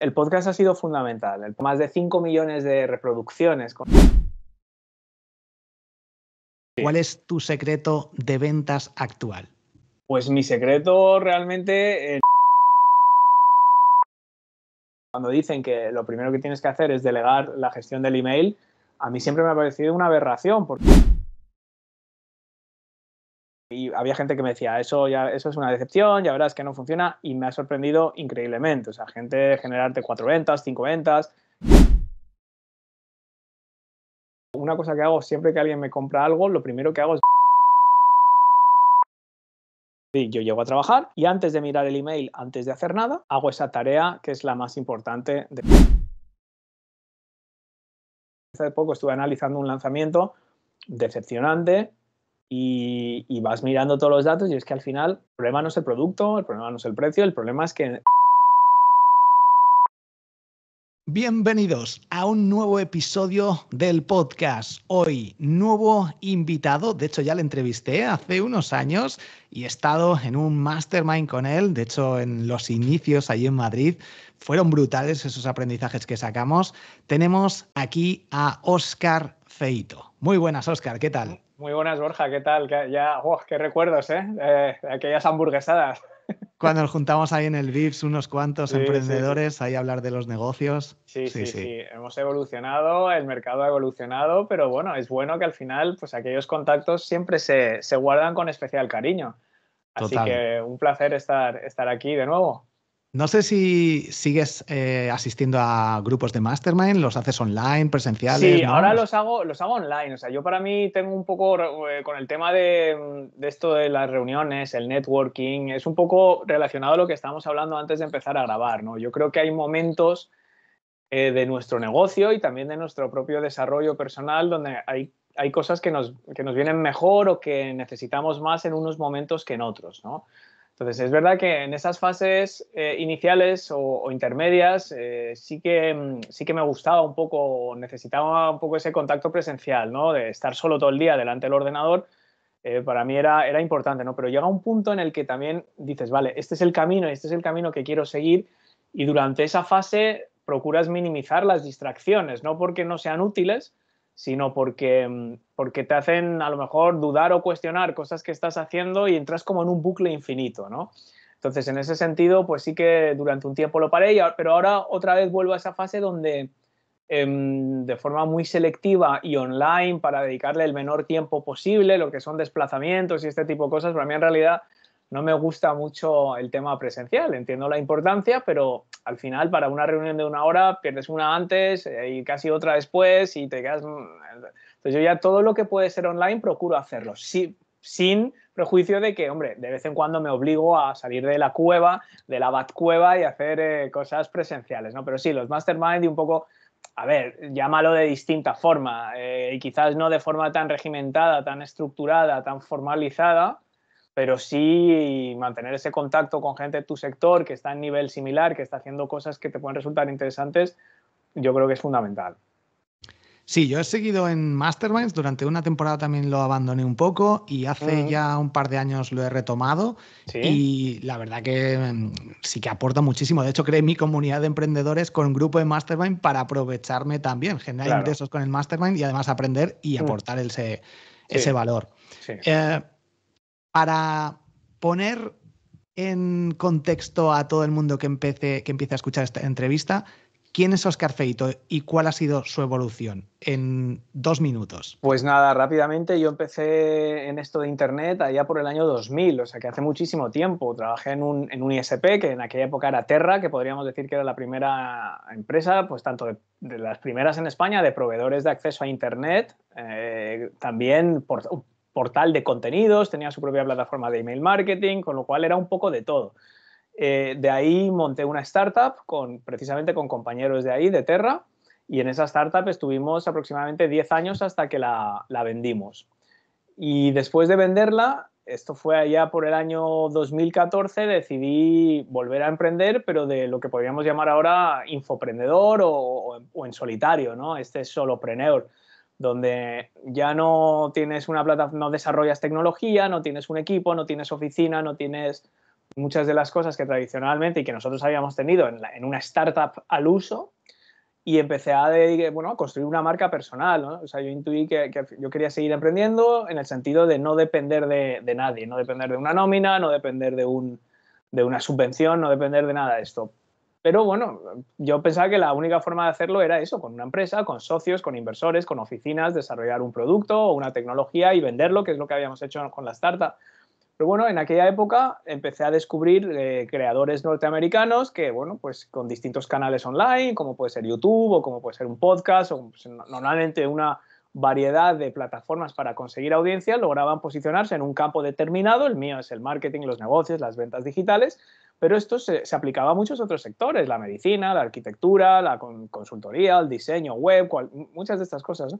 El podcast ha sido fundamental. Más de 5 millones de reproducciones. ¿Cuál es tu secreto de ventas actual? Pues mi secreto realmente... cuando dicen que lo primero que tienes que hacer es delegar la gestión del email, a mí siempre me ha parecido una aberración porque y había gente que me decía, eso, ya, eso es una decepción, ya verás que no funciona, y me ha sorprendido increíblemente. O sea, gente generarte cuatro ventas, cinco ventas. Una cosa que hago siempre que alguien me compra algo, lo primero que hago es yo llego a trabajar y antes de mirar el email, antes de hacer nada, hago esa tarea que es la más importante. De... Hace poco estuve analizando un lanzamiento decepcionante y, vas mirando todos los datos y es que al final el problema no es el producto, el problema no es el precio, el problema es que... Bienvenidos a un nuevo episodio del podcast. Hoy, nuevo invitado. De hecho, ya le entrevisté hace unos años y he estado en un mastermind con él. De hecho, en los inicios allí en Madrid fueron brutales esos aprendizajes que sacamos. Tenemos aquí a Oscar Feito. Muy buenas, Oscar. ¿Qué tal? Muy buenas, Borja, ¿qué tal? Ya, oh, qué recuerdos, ¿eh? eh aquellas hamburguesadas. Cuando nos juntamos ahí en el VIPS unos cuantos emprendedores, ahí hablar de los negocios. Sí sí, sí, hemos evolucionado, el mercado ha evolucionado, pero bueno, es bueno que al final, pues aquellos contactos siempre se, guardan con especial cariño. Así que un placer estar, estar aquí de nuevo. No sé si sigues eh, asistiendo a grupos de mastermind, los haces online, presenciales. Sí, ahora los hago, los hago online. O sea, yo para mí tengo un poco eh, con el tema de, esto de las reuniones, el networking, es un poco relacionado a lo que estábamos hablando antes de empezar a grabar. ¿no? Yo creo que hay momentos eh, de nuestro negocio y también de nuestro propio desarrollo personal donde hay, cosas que nos, que nos vienen mejor o que necesitamos más en unos momentos que en otros. ¿no? Entonces, es verdad que en esas fases eh, iniciales o, intermedias eh, mm, sí, que, me gustaba un poco, necesitaba un poco ese contacto presencial, ¿no? De estar solo todo el día delante del ordenador, eh, para mí era, era importante, ¿no? Pero llega un punto en el que también dices, vale, este es el camino, este es el camino que quiero seguir y durante esa fase procuras minimizar las distracciones, no porque no sean útiles, sino porque, mm, porque te hacen a lo mejor dudar o cuestionar cosas que estás haciendo y entras como en un bucle infinito, ¿no? Entonces, en ese sentido, pues sí que durante un tiempo lo paré, pero ahora otra vez vuelvo a esa fase donde em, de forma muy selectiva y online para dedicarle el menor tiempo posible, lo que son desplazamientos y este tipo de cosas, para mí en realidad no me gusta mucho el tema presencial. Entiendo la importancia, pero al final para una reunión de una hora pierdes una antes eh, y casi otra después y te quedas... Mm, entonces yo ya todo lo que puede ser online procuro hacerlo, sí, sin prejuicio de que, hombre, de vez en cuando me obligo a salir de la cueva, de la batcueva y hacer eh, cosas presenciales, ¿no? Pero sí, los mastermind y un poco a ver, llámalo de distinta forma, eh, y quizás no de forma tan regimentada, tan estructurada, tan formalizada, pero sí mantener ese contacto con gente de tu sector que está en nivel similar, que está haciendo cosas que te pueden resultar interesantes, yo creo que es fundamental. Sí, yo he seguido en Masterminds, durante una temporada también lo abandoné un poco y hace mm. ya un par de años lo he retomado y la verdad que mm, sí que aporta muchísimo. De hecho, creé mi comunidad de emprendedores con un grupo de Mastermind para aprovecharme también, generar ingresos con el Mastermind y además aprender y mm. aportar ese, ese valor. Sí. Eh, para poner en contexto a todo el mundo que empiece, que a escuchar esta entrevista, ¿Quién es Oscar Feito y cuál ha sido su evolución en dos minutos? Pues nada, rápidamente yo empecé en esto de Internet allá por el año 2000, o sea que hace muchísimo tiempo. Trabajé en un, ISP que en aquella época era Terra, que podríamos decir que era la primera empresa, pues tanto de, las primeras en España de proveedores de acceso a Internet, eh, también por, portal de contenidos, tenía su propia plataforma de email marketing, con lo cual era un poco de todo. Eh, de ahí monté una startup precisamente con compañeros de ahí, de Terra, y en esa startup estuvimos aproximadamente 10 años hasta que la, vendimos. Y después de venderla, esto fue allá por el año 2014, decidí volver a emprender, pero de lo que podríamos llamar ahora infoprendedor o, en, solitario, ¿no? Este solopreneur donde ya no tienes una plataforma, no desarrollas tecnología, no tienes un equipo, no tienes oficina, no tienes muchas de las cosas que tradicionalmente y que nosotros habíamos tenido en, una startup al uso y empecé a, bueno, construir una marca personal. O sea, yo intuí que, yo quería seguir emprendiendo en el sentido de no depender de, de nadie, no depender de una nómina, no depender de, un, de una subvención, no depender de nada de esto. Pero bueno, yo pensaba que la única forma de hacerlo era eso, con una empresa, con socios, con inversores, con oficinas, desarrollar un producto o una tecnología y venderlo, que es lo que habíamos hecho con la startup. Pero bueno, en aquella época empecé a descubrir eh, creadores norteamericanos que, bueno, pues con distintos canales online, como puede ser YouTube o como puede ser un podcast o pues, normalmente una variedad de plataformas para conseguir audiencia, lograban posicionarse en un campo determinado. El mío es el marketing, los negocios, las ventas digitales pero esto se, aplicaba a muchos otros sectores, la medicina, la arquitectura, la consultoría, el diseño web, muchas de estas cosas.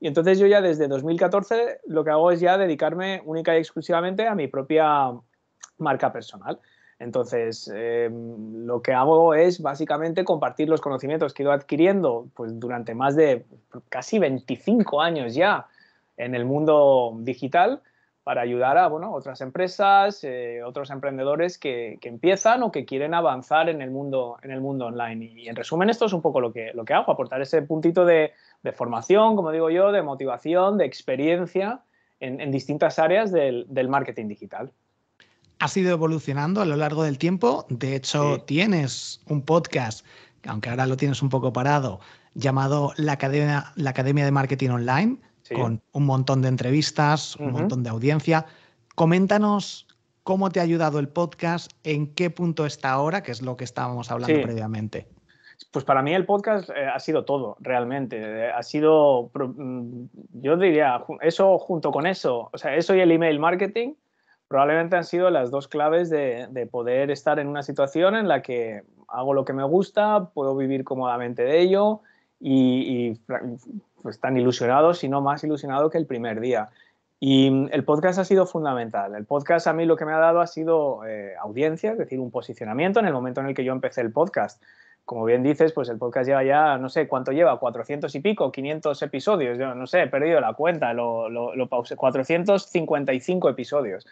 Y entonces yo ya desde 2014 lo que hago es ya dedicarme única y exclusivamente a mi propia marca personal. Entonces, em, lo que hago es básicamente compartir los conocimientos que he ido adquiriendo pues, durante más de casi 25 años ya en el mundo digital para ayudar a bueno, otras empresas, eh, otros emprendedores que, empiezan o que quieren avanzar en el mundo, en el mundo online. Y, en resumen, esto es un poco lo que, lo que hago, aportar ese puntito de, formación, como digo yo, de motivación, de experiencia en, distintas áreas del, marketing digital. Ha ido evolucionando a lo largo del tiempo. De hecho, tienes un podcast, aunque ahora lo tienes un poco parado, llamado la la Academia de Marketing Online con un montón de entrevistas, un montón de audiencia. Coméntanos cómo te ha ayudado el podcast, en qué punto está ahora, que es lo que estábamos hablando previamente. Pues para mí el podcast eh, ha sido todo, realmente. Eh, ha sido, mm, yo diría, eso junto con eso, o sea, eso y el email marketing probablemente han sido las dos claves de, poder estar en una situación en la que hago lo que me gusta, puedo vivir cómodamente de ello y, y pues tan ilusionados, si no más ilusionado que el primer día. Y mm, el podcast ha sido fundamental. El podcast a mí lo que me ha dado ha sido eh, audiencia, es decir, un posicionamiento en el momento en el que yo empecé el podcast. Como bien dices, pues el podcast lleva ya, no sé cuánto lleva, 400 y pico, 500 episodios, yo no sé, he perdido la cuenta, lo, 455 episodios.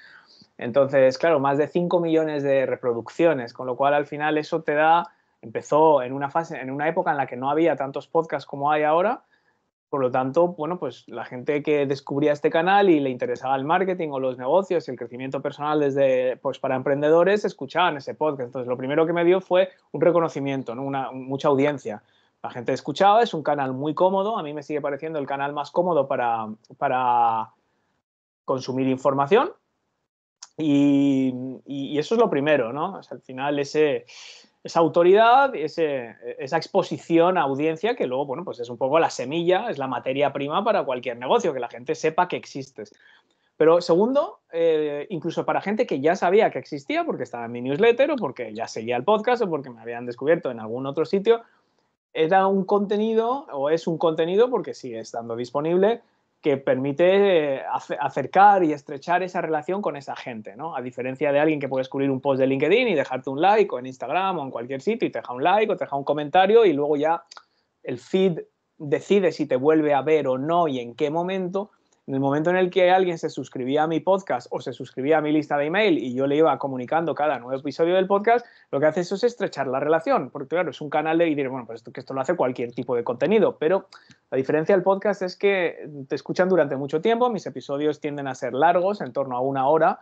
Entonces, claro, más de 5 millones de reproducciones, con lo cual al final eso te da, empezó en una fase, en una época en la que no había tantos podcasts como hay ahora, por lo tanto, bueno, pues la gente que descubría este canal y le interesaba el marketing o los negocios, y el crecimiento personal desde, pues para emprendedores, escuchaban ese podcast. Entonces, lo primero que me dio fue un reconocimiento, Una, mucha audiencia. La gente escuchaba, es un canal muy cómodo, a mí me sigue pareciendo el canal más cómodo para, para consumir información. Y, eso es lo primero, ¿no? al final ese esa autoridad, esa exposición a audiencia que luego, bueno, pues es un poco la semilla, es la materia prima para cualquier negocio, que la gente sepa que existes. Pero segundo, eh, incluso para gente que ya sabía que existía porque estaba en mi newsletter o porque ya seguía el podcast o porque me habían descubierto en algún otro sitio, era un contenido o es un contenido porque sigue estando disponible que permite eh, acercar y estrechar esa relación con esa gente, ¿no? A diferencia de alguien que puede descubrir un post de LinkedIn y dejarte un like o en Instagram o en cualquier sitio y te deja un like o te deja un comentario y luego ya el feed decide si te vuelve a ver o no y en qué momento, en el momento en el que alguien se suscribía a mi podcast o se suscribía a mi lista de email y yo le iba comunicando cada nuevo episodio del podcast, lo que hace eso es estrechar la relación, porque claro, es un canal de, y diré, bueno, pues esto, esto lo hace cualquier tipo de contenido, pero la diferencia del podcast es que te escuchan durante mucho tiempo, mis episodios tienden a ser largos, en torno a una hora,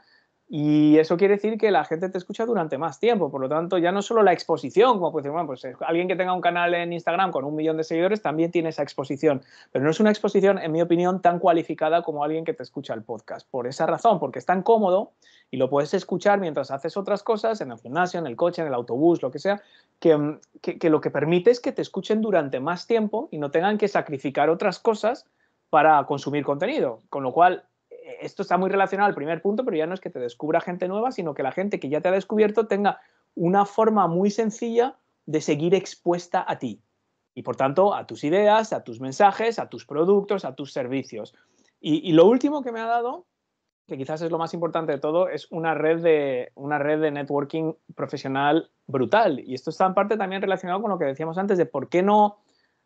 y eso quiere decir que la gente te escucha durante más tiempo. Por lo tanto, ya no solo la exposición, como puede decir, bueno, pues eh, alguien que tenga un canal en Instagram con un millón de seguidores también tiene esa exposición. Pero no es una exposición, en mi opinión, tan cualificada como alguien que te escucha el podcast. Por esa razón, porque es tan cómodo y lo puedes escuchar mientras haces otras cosas, en el gimnasio, en el coche, en el autobús, lo que sea, que, mm, que lo que permite es que te escuchen durante más tiempo y no tengan que sacrificar otras cosas para consumir contenido. Con lo cual, esto está muy relacionado al primer punto, pero ya no es que te descubra gente nueva, sino que la gente que ya te ha descubierto tenga una forma muy sencilla de seguir expuesta a ti y por tanto a tus ideas, a tus mensajes, a tus productos, a tus servicios. Y, lo último que me ha dado, que quizás es lo más importante de todo, es una red de, una red de networking profesional brutal. Y esto está en parte también relacionado con lo que decíamos antes de por qué no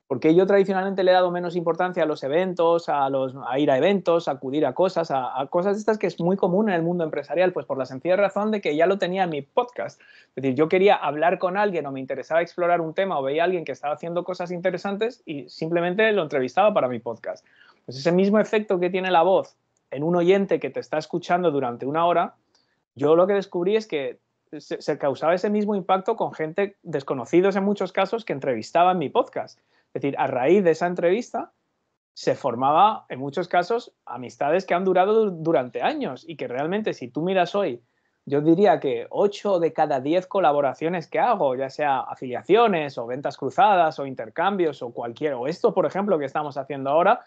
porque yo tradicionalmente le he dado menos importancia a los eventos, a, los, a ir a eventos, a acudir a cosas, a, a cosas estas que es muy común en el mundo empresarial, pues por la sencilla razón de que ya lo tenía en mi podcast. Es decir, yo quería hablar con alguien o me interesaba explorar un tema o veía a alguien que estaba haciendo cosas interesantes y simplemente lo entrevistaba para mi podcast. Pues ese mismo efecto que tiene la voz en un oyente que te está escuchando durante una hora, yo lo que descubrí es que se, se, causaba ese mismo impacto con gente desconocidos en muchos casos que entrevistaba en mi podcast. Es decir, a raíz de esa entrevista se formaba en muchos casos amistades que han durado durante años y que realmente si tú miras hoy, yo diría que 8 de cada 10 colaboraciones que hago, ya sea afiliaciones o ventas cruzadas o intercambios o cualquier, o esto por ejemplo que estamos haciendo ahora,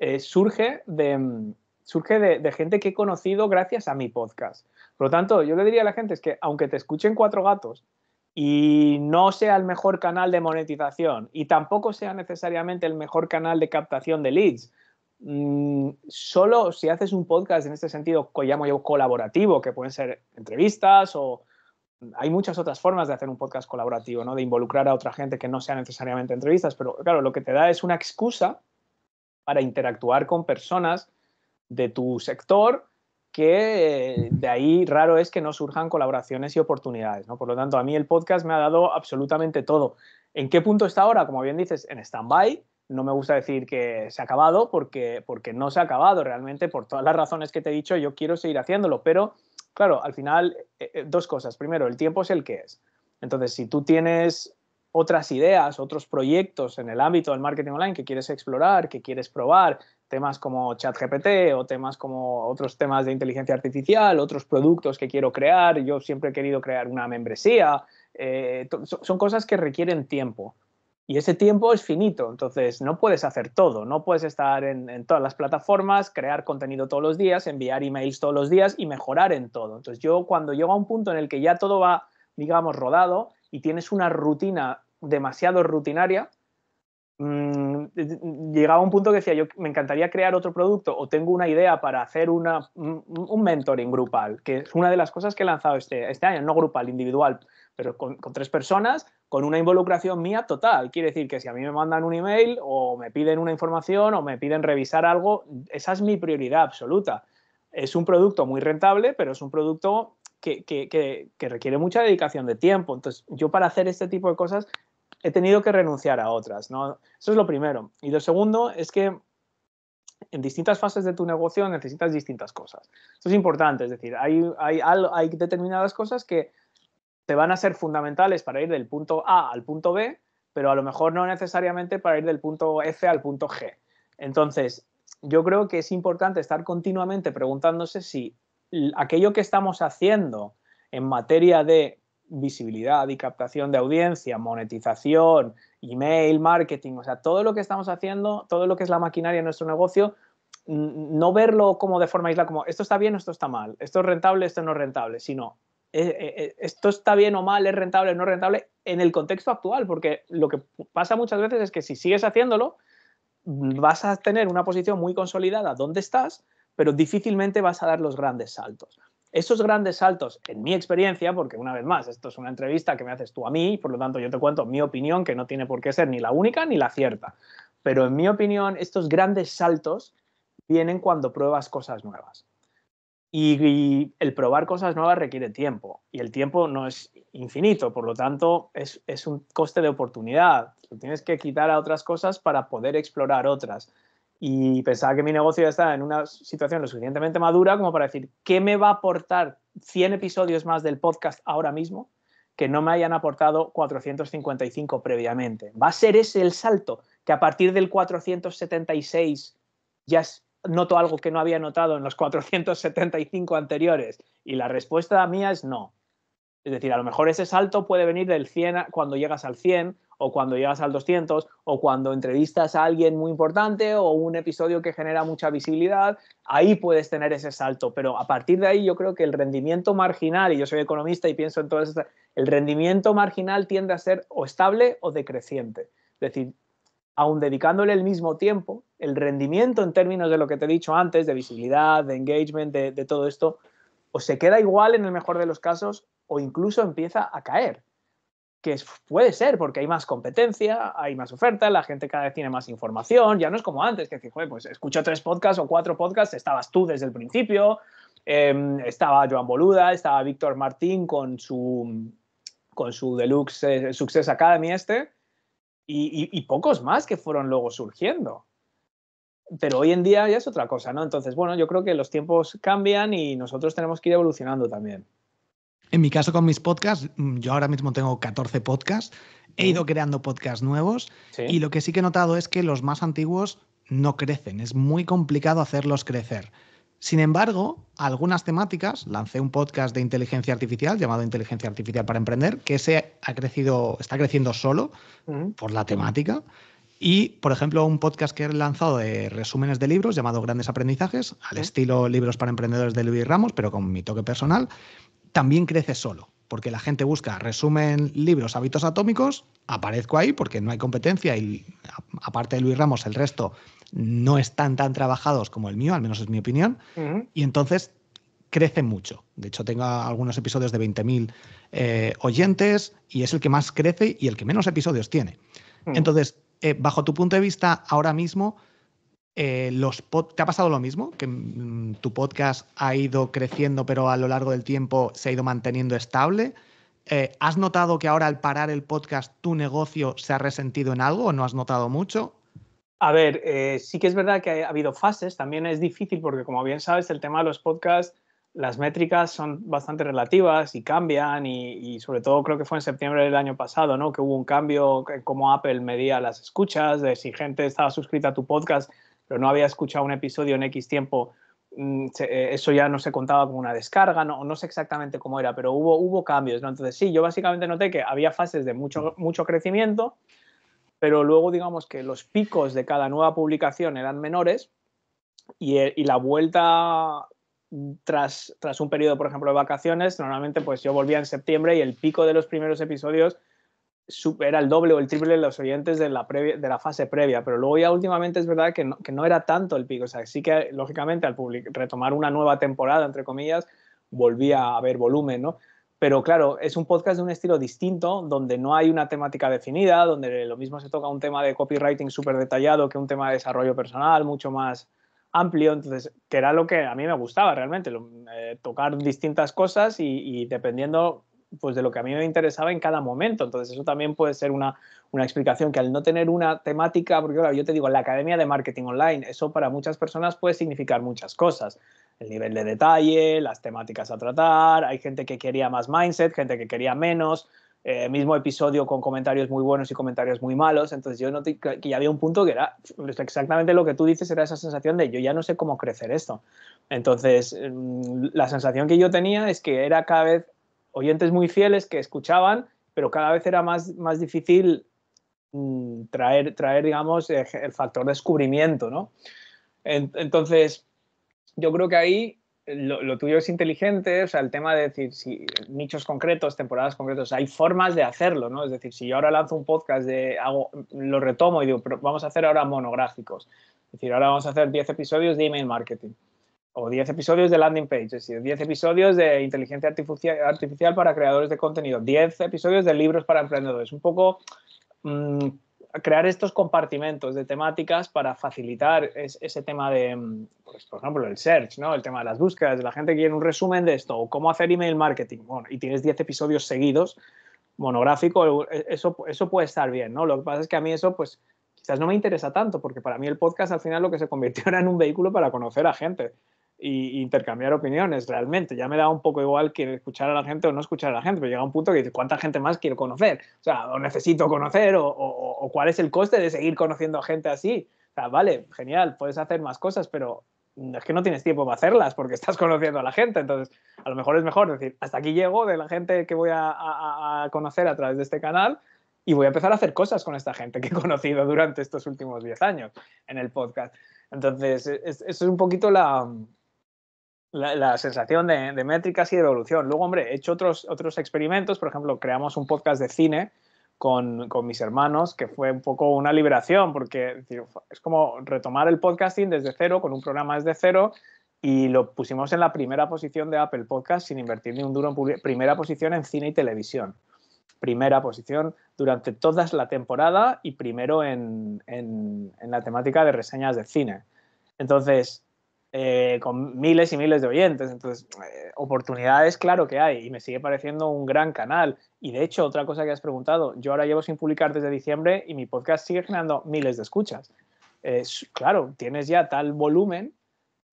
eh, surge, de, mm, surge de, de, gente que he conocido gracias a mi podcast. Por lo tanto, yo le diría a la gente es que aunque te escuchen cuatro gatos y no sea el mejor canal de monetización y tampoco sea necesariamente el mejor canal de captación de leads. Mm, solo si haces un podcast en este sentido, que llamo yo colaborativo, que pueden ser entrevistas o mm, hay muchas otras formas de hacer un podcast colaborativo, ¿no? de involucrar a otra gente que no sea necesariamente entrevistas, pero claro, lo que te da es una excusa para interactuar con personas de tu sector que eh, de ahí raro es que no surjan colaboraciones y oportunidades. ¿no? Por lo tanto, a mí el podcast me ha dado absolutamente todo. ¿En qué punto está ahora? Como bien dices, en stand-by. No me gusta decir que se ha acabado porque, porque no se ha acabado realmente por todas las razones que te he dicho. Yo quiero seguir haciéndolo, pero claro, al final eh, eh, dos cosas. Primero, el tiempo es el que es. Entonces, si tú tienes otras ideas, otros proyectos en el ámbito del marketing online que quieres explorar, que quieres probar, temas como ChatGPT o temas como otros temas de inteligencia artificial, otros productos que quiero crear. Yo siempre he querido crear una membresía. Eh, son cosas que requieren tiempo. Y ese tiempo es finito, entonces no puedes hacer todo, no puedes estar en, en, todas las plataformas, crear contenido todos los días, enviar emails todos los días y mejorar en todo. Entonces yo cuando llego a un punto en el que ya todo va, digamos, rodado y tienes una rutina demasiado rutinaria, Mm, mm, llegaba un punto que decía, yo me encantaría crear otro producto o tengo una idea para hacer una, un mentoring grupal, que es una de las cosas que he lanzado este, este año, no grupal, individual, pero con, tres personas, con una involucración mía total. Quiere decir que si a mí me mandan un email o me piden una información o me piden revisar algo, esa es mi prioridad absoluta. Es un producto muy rentable, pero es un producto que, que requiere mucha dedicación de tiempo. Entonces, yo para hacer este tipo de cosas he tenido que renunciar a otras, ¿no? Eso es lo primero. Y lo segundo es que en distintas fases de tu negocio necesitas distintas cosas. Eso es importante, es decir, hay, hay, hay determinadas cosas que te van a ser fundamentales para ir del punto A al punto B, pero a lo mejor no necesariamente para ir del punto F al punto G. Entonces, yo creo que es importante estar continuamente preguntándose si aquello que estamos haciendo en materia de visibilidad y captación de audiencia, monetización, email, marketing, o sea, todo lo que estamos haciendo, todo lo que es la maquinaria de nuestro negocio, no verlo como de forma aislada, como esto está bien, esto está mal, esto es rentable, esto no es rentable, sino eh, eh, eh, esto está bien o mal, es rentable o no rentable en el contexto actual, porque lo que pasa muchas veces es que si sigues haciéndolo, vas a tener una posición muy consolidada donde estás, pero difícilmente vas a dar los grandes saltos. Esos grandes saltos, en mi experiencia, porque una vez más, esto es una entrevista que me haces tú a mí, por lo tanto yo te cuento mi opinión, que no tiene por qué ser ni la única ni la cierta, pero en mi opinión, estos grandes saltos vienen cuando pruebas cosas nuevas. Y, el probar cosas nuevas requiere tiempo y el tiempo no es infinito, por lo tanto es, es, un coste de oportunidad. Lo tienes que quitar a otras cosas para poder explorar otras y pensaba que mi negocio ya estaba en una situación lo suficientemente madura como para decir, ¿qué me va a aportar 100 episodios más del podcast ahora mismo que no me hayan aportado 455 previamente? ¿Va a ser ese el salto? Que a partir del 476 ya noto algo que no había notado en los 475 anteriores. Y la respuesta mía es no. Es decir, a lo mejor ese salto puede venir del 100 cuando llegas al 100 o cuando llegas al 200, o cuando entrevistas a alguien muy importante, o un episodio que genera mucha visibilidad, ahí puedes tener ese salto. Pero a partir de ahí yo creo que el rendimiento marginal, y yo soy economista y pienso en todas estas, el rendimiento marginal tiende a ser o estable o decreciente. Es decir, aun dedicándole el mismo tiempo, el rendimiento en términos de lo que te he dicho antes, de visibilidad, de engagement, de todo esto, o se queda igual en el mejor de los casos, o incluso empieza a caer que puede ser porque hay más competencia, hay más oferta, la gente cada vez tiene más información, ya no es como antes, que joder, pues escucho tres podcasts o cuatro podcasts, estabas tú desde el principio, em, estaba Joan Boluda, estaba Víctor Martín con su, con su Deluxe eh, Success Academy este, y pocos más que fueron luego surgiendo. Pero hoy en día ya es otra cosa, ¿no? Entonces, bueno, yo creo que los tiempos cambian y nosotros tenemos que ir evolucionando también. En mi caso con mis podcasts, mm, yo ahora mismo tengo 14 podcasts, he ido creando podcasts nuevos y lo que sí que he notado es que los más antiguos no crecen, es muy complicado hacerlos crecer. Sin embargo, algunas temáticas, lancé un podcast de inteligencia artificial llamado Inteligencia Artificial para Emprender, que se ha crecido, está creciendo solo por la temática. Y, por ejemplo, un podcast que he lanzado de resúmenes de libros llamado Grandes Aprendizajes, al estilo Libros para Emprendedores de Luis Ramos, pero con mi toque personal también crece solo, porque la gente busca resumen libros, hábitos atómicos, aparezco ahí porque no hay competencia y aparte de Luis Ramos el resto no están tan trabajados como el mío, al menos es mi opinión, y entonces crece mucho. De hecho, tengo algunos episodios de 20.000 eh, oyentes y es el que más crece y el que menos episodios tiene. Entonces, eh, bajo tu punto de vista, ahora mismo, eh, los ¿Te ha pasado lo mismo? Que mm, tu podcast ha ido creciendo, pero a lo largo del tiempo se ha ido manteniendo estable. Eh, ¿Has notado que ahora al parar el podcast tu negocio se ha resentido en algo o no has notado mucho? A ver, eh, sí que es verdad que ha habido fases, también es difícil porque como bien sabes, el tema de los podcasts, las métricas son bastante relativas y cambian y, sobre todo creo que fue en septiembre del año pasado, ¿no? Que hubo un cambio en cómo Apple medía las escuchas, de si gente estaba suscrita a tu podcast pero no había escuchado un episodio en X tiempo, mm, eh, eso ya no se contaba como una descarga, no, no sé exactamente cómo era, pero hubo, hubo cambios, Entonces sí, yo básicamente noté que había fases de mucho, mucho crecimiento, pero luego digamos que los picos de cada nueva publicación eran menores y, eh, la vuelta mm, tras, tras, un periodo, por ejemplo, de vacaciones, normalmente pues yo volvía en septiembre y el pico de los primeros episodios era el doble o el triple de los oyentes de la, previa, de la fase previa, pero luego ya últimamente es verdad que no, era tanto el pico, o sea, sí que lógicamente al retomar una nueva temporada, entre comillas, volvía a haber volumen, ¿no? Pero claro, es un podcast de un estilo distinto, donde no hay una temática definida, donde lo mismo se toca un tema de copywriting súper detallado que un tema de desarrollo personal, mucho más amplio, entonces, que era lo que a mí me gustaba realmente, eh, tocar distintas cosas y dependiendo pues de lo que a mí me interesaba en cada momento. Entonces eso también puede ser una, una explicación que al no tener una temática, porque claro, yo te digo, la Academia de Marketing Online, eso para muchas personas puede significar muchas cosas. El nivel de detalle, las temáticas a tratar, hay gente que quería más mindset, gente que quería menos, eh, mismo episodio con comentarios muy buenos y comentarios muy malos. Entonces yo noté que ya había un punto que era pues, exactamente lo que tú dices, era esa sensación de yo ya no sé cómo crecer esto. Entonces mm, la sensación que yo tenía es que era cada vez oyentes muy fieles que escuchaban, pero cada vez era más, más difícil mm, traer, traer, digamos, el factor descubrimiento, ¿no? entonces, yo creo que ahí lo, tuyo es inteligente, o sea, el tema de decir si nichos concretos, temporadas concretas, hay formas de hacerlo, ¿no? Es decir, si yo ahora lanzo un podcast, de, hago, lo retomo y digo, vamos a hacer ahora monográficos. Es decir, ahora vamos a hacer 10 episodios de email marketing o 10 episodios de landing page, es decir, 10 episodios de inteligencia artificial, para creadores de contenido, 10 episodios de libros para emprendedores. Un poco mm, crear estos compartimentos de temáticas para facilitar ese tema de, mm, pues, por ejemplo, el search, ¿no? el tema de las búsquedas, la gente quiere un resumen de esto, o cómo hacer email marketing, bueno, y tienes 10 episodios seguidos, monográfico, e, eso, eso puede estar bien, ¿no? Lo que pasa es que a mí eso, pues, quizás no me interesa tanto, porque para mí el podcast al final lo que se convirtió era en un vehículo para conocer a gente y, intercambiar opiniones realmente. Ya me da un poco igual que escuchar a la gente o no escuchar a la gente, pero llega un punto que dice, ¿cuánta gente más quiero conocer? O sea, o necesito conocer, o, cuál es el coste de seguir conociendo a gente así. O sea, vale, genial, puedes hacer más cosas, pero es que no tienes tiempo para hacerlas porque estás conociendo a la gente. Entonces, a lo mejor es mejor decir, hasta aquí llego de la gente que voy a, conocer a través de este canal y voy a empezar a hacer cosas con esta gente que he conocido durante estos últimos 10 años en el podcast. Entonces, eso es un poquito la, la, sensación de, métricas y de evolución. Luego, hombre, he hecho otros, otros experimentos, por ejemplo, creamos un podcast de cine con, mis hermanos, que fue un poco una liberación, porque es, como retomar el podcasting desde cero, con un programa desde cero, y lo pusimos en la primera posición de Apple Podcast sin invertir ni un duro en Primera posición en cine y televisión. Primera posición durante toda la temporada y primero en la temática de reseñas de cine. Entonces, eh, con miles y miles de oyentes. Entonces, eh, oportunidades, claro que hay, y me sigue pareciendo un gran canal. Y de hecho, otra cosa que has preguntado, yo ahora llevo sin publicar desde diciembre y mi podcast sigue generando miles de escuchas. Eh, claro, tienes ya tal volumen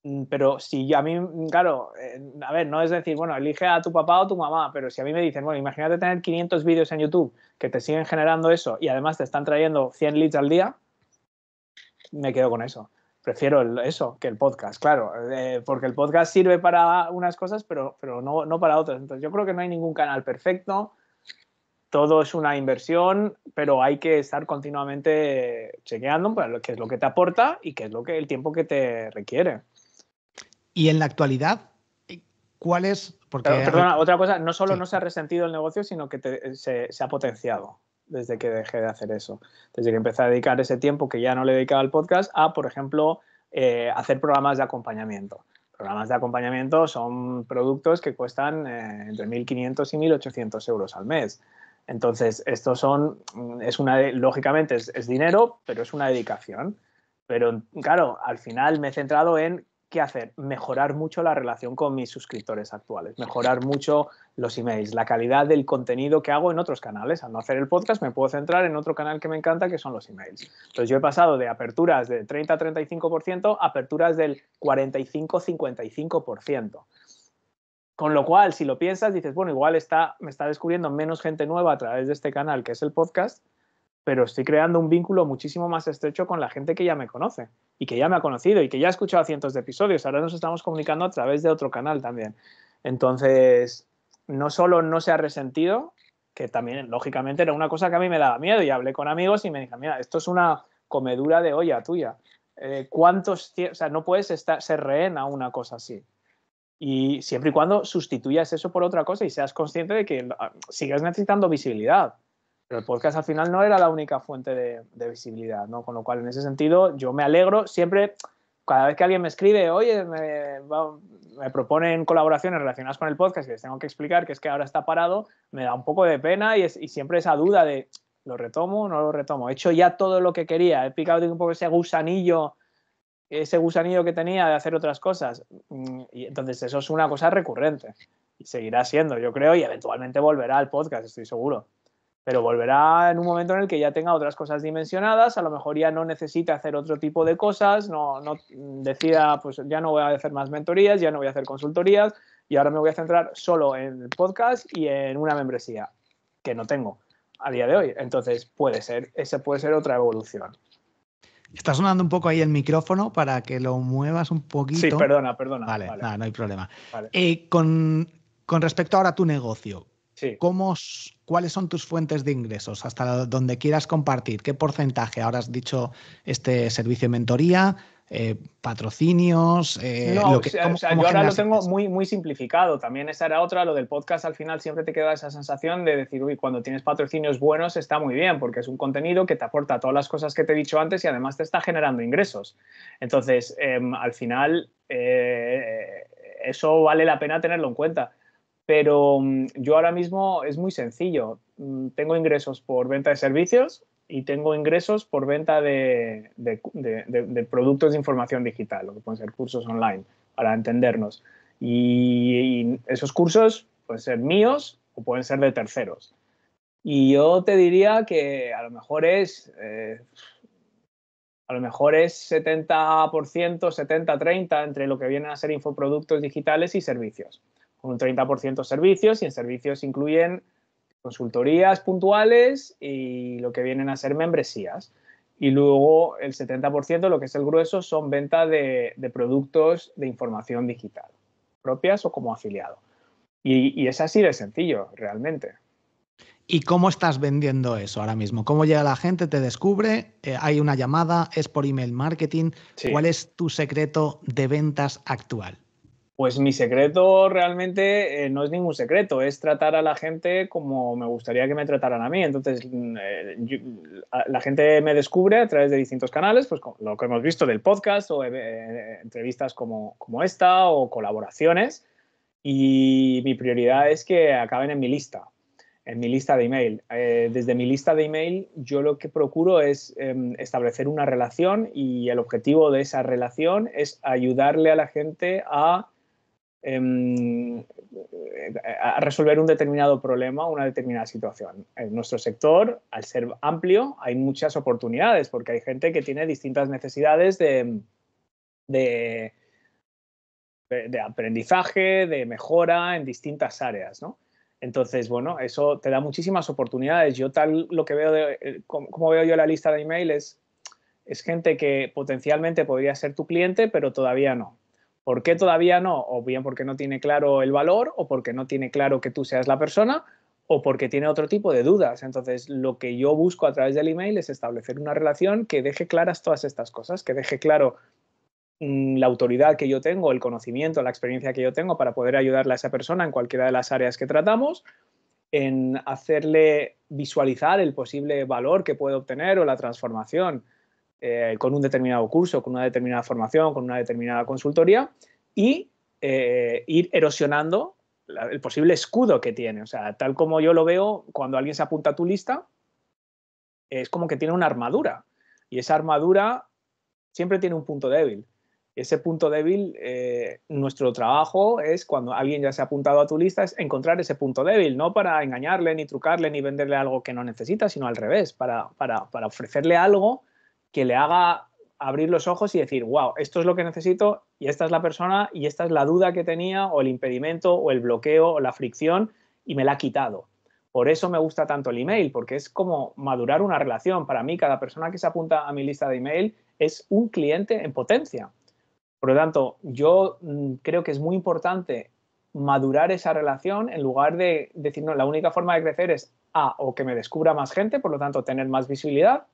mm, pero si a mí, mm, claro, a ver, no es decir, bueno, elige a tu papá o tu mamá, pero si a mí me dicen, bueno, imagínate tener 500 vídeos en YouTube que te siguen generando eso y además te están trayendo 100 leads al día, me quedo con eso prefiero eso que el podcast, claro, eh, porque el podcast sirve para unas cosas, pero, pero no, para otras. Entonces yo creo que no hay ningún canal perfecto, todo es una inversión, pero hay que estar continuamente chequeando lo qué es lo que te aporta y qué es lo que el tiempo que te requiere. Y en la actualidad, eh, ¿cuál es? perdona, otra cosa, no solo no se ha resentido el negocio, sino que eh, se ha potenciado desde que dejé de hacer eso. Desde que empecé a dedicar ese tiempo que ya no le dedicaba al podcast a, por ejemplo, eh, hacer programas de acompañamiento. Programas de acompañamiento son productos que cuestan eh, entre 1.500 y 1.800 euros al mes. Entonces, estos son, mm, es una, lógicamente es, es dinero, pero es una dedicación. Pero claro, al final me he centrado en ¿Qué hacer? Mejorar mucho la relación con mis suscriptores actuales, mejorar mucho los emails, la calidad del contenido que hago en otros canales. Al no hacer el podcast me puedo centrar en otro canal que me encanta, que son los emails. Entonces yo he pasado de aperturas de 30-35% a aperturas del 45-55%. Con lo cual, si lo piensas, dices, bueno, igual está, me está descubriendo menos gente nueva a través de este canal, que es el podcast, pero estoy creando un vínculo muchísimo más estrecho con la gente que ya me conoce y que ya me ha conocido y que ya ha escuchado cientos de episodios. Ahora nos estamos comunicando a través de otro canal también. Entonces, no solo no se ha resentido, que también, lógicamente, era una cosa que a mí me daba miedo y hablé con amigos y me dijeron, mira, esto es una comedura de olla tuya. Eh, ¿Cuántos, o sea, no puedes estar, ser rehén a una cosa así? Y siempre y cuando sustituyas eso por otra cosa y seas consciente de que ah, sigues necesitando visibilidad el podcast al final no era la única fuente de, visibilidad, ¿no? Con lo cual, en ese sentido, yo me alegro siempre cada vez que alguien me escribe, oye, me, proponen colaboraciones relacionadas con el podcast que les tengo que explicar que es que ahora está parado, me da un poco de pena y, y siempre esa duda de, ¿lo retomo o no lo retomo? He hecho ya todo lo que quería, he picado un poco ese gusanillo, ese gusanillo que tenía de hacer otras cosas. Mm, y entonces eso es una cosa recurrente y seguirá siendo, yo creo, y eventualmente volverá al podcast, estoy seguro pero volverá en un momento en el que ya tenga otras cosas dimensionadas, a lo mejor ya no necesita hacer otro tipo de cosas, no, decida, pues ya no voy a hacer más mentorías, ya no voy a hacer consultorías y ahora me voy a centrar solo en el podcast y en una membresía que no tengo a día de hoy. Entonces puede ser, esa puede ser otra evolución. ¿Estás sonando un poco ahí el micrófono para que lo muevas un poquito. Sí, perdona, perdona. Vale, no hay problema. Eh, con, con respecto ahora a tu negocio, ¿Cuáles son tus fuentes de ingresos? Hasta donde quieras compartir. ¿Qué porcentaje? Ahora has dicho este servicio de mentoría, patrocinios. yo ahora lo tengo muy, simplificado. También esa era otra, lo del podcast al final siempre te queda esa sensación de decir, uy, cuando tienes patrocinios buenos está muy bien, porque es un contenido que te aporta todas las cosas que te he dicho antes y además te está generando ingresos. Entonces, em, al final, eh, eso vale la pena tenerlo en cuenta pero mm, yo ahora mismo es muy sencillo. Mm, tengo ingresos por venta de servicios y tengo ingresos por venta de, productos de información digital, lo que pueden ser cursos online, para entendernos. Y, esos cursos pueden ser míos o pueden ser de terceros. Y yo te diría que a lo mejor es... Eh, a lo mejor es 70%, 70-30 entre lo que vienen a ser infoproductos digitales y servicios con un 30% servicios y en servicios incluyen consultorías puntuales y lo que vienen a ser membresías. Y luego el 70%, lo que es el grueso, son venta de, productos de información digital, propias o como afiliado. Y, es así de sencillo, realmente. ¿Y cómo estás vendiendo eso ahora mismo? ¿Cómo llega la gente? ¿Te descubre? Eh, ¿Hay una llamada? ¿Es por email marketing? ¿Cuál es tu secreto de ventas actual? Pues mi secreto realmente eh, no es ningún secreto, es tratar a la gente como me gustaría que me trataran a mí. Entonces, mm, eh, la gente me descubre a través de distintos canales, pues lo que hemos visto del podcast o eh, entrevistas como, como, esta o colaboraciones. Y mi prioridad es que acaben en mi lista, en mi lista de email. desde mi lista de email yo lo que procuro es em, establecer una relación y el objetivo de esa relación es ayudarle a la gente a Em, a resolver un determinado problema o una determinada situación. En nuestro sector, al ser amplio, hay muchas oportunidades porque hay gente que tiene distintas necesidades de, de, aprendizaje, de mejora en distintas áreas, Entonces, bueno, eso te da muchísimas oportunidades. Yo tal lo que veo, eh, como, veo yo la lista de email es gente que potencialmente podría ser tu cliente, pero todavía no. ¿Por qué todavía no? O bien porque no tiene claro el valor, o porque no tiene claro que tú seas la persona, o porque tiene otro tipo de dudas. Entonces, lo que yo busco a través del email es establecer una relación que deje claras todas estas cosas, que deje claro mm, la autoridad que yo tengo, el conocimiento, la experiencia que yo tengo para poder ayudarle a esa persona en cualquiera de las áreas que tratamos, en hacerle visualizar el posible valor que puede obtener o la transformación eh, con un determinado curso, con una determinada formación, con una determinada consultoría y eh, ir erosionando el posible escudo que tiene. O sea, tal como yo lo veo, cuando alguien se apunta a tu lista, es como que tiene una armadura y esa armadura siempre tiene un punto débil. Ese punto débil, eh, nuestro trabajo es cuando alguien ya se ha apuntado a tu lista, es encontrar ese punto débil, no para engañarle, ni trucarle, ni venderle algo que no necesita, sino al revés, para ofrecerle algo que le haga abrir los ojos y decir, wow, esto es lo que necesito y esta es la persona y esta es la duda que tenía o el impedimento o el bloqueo o la fricción y me la ha quitado. Por eso me gusta tanto el email, porque es como madurar una relación. Para mí, cada persona que se apunta a mi lista de email es un cliente en potencia. Por lo tanto, yo mm, creo que es muy importante madurar esa relación en lugar de decir, no, la única forma de crecer es A, o que me descubra más gente, por lo tanto, tener más visibilidad,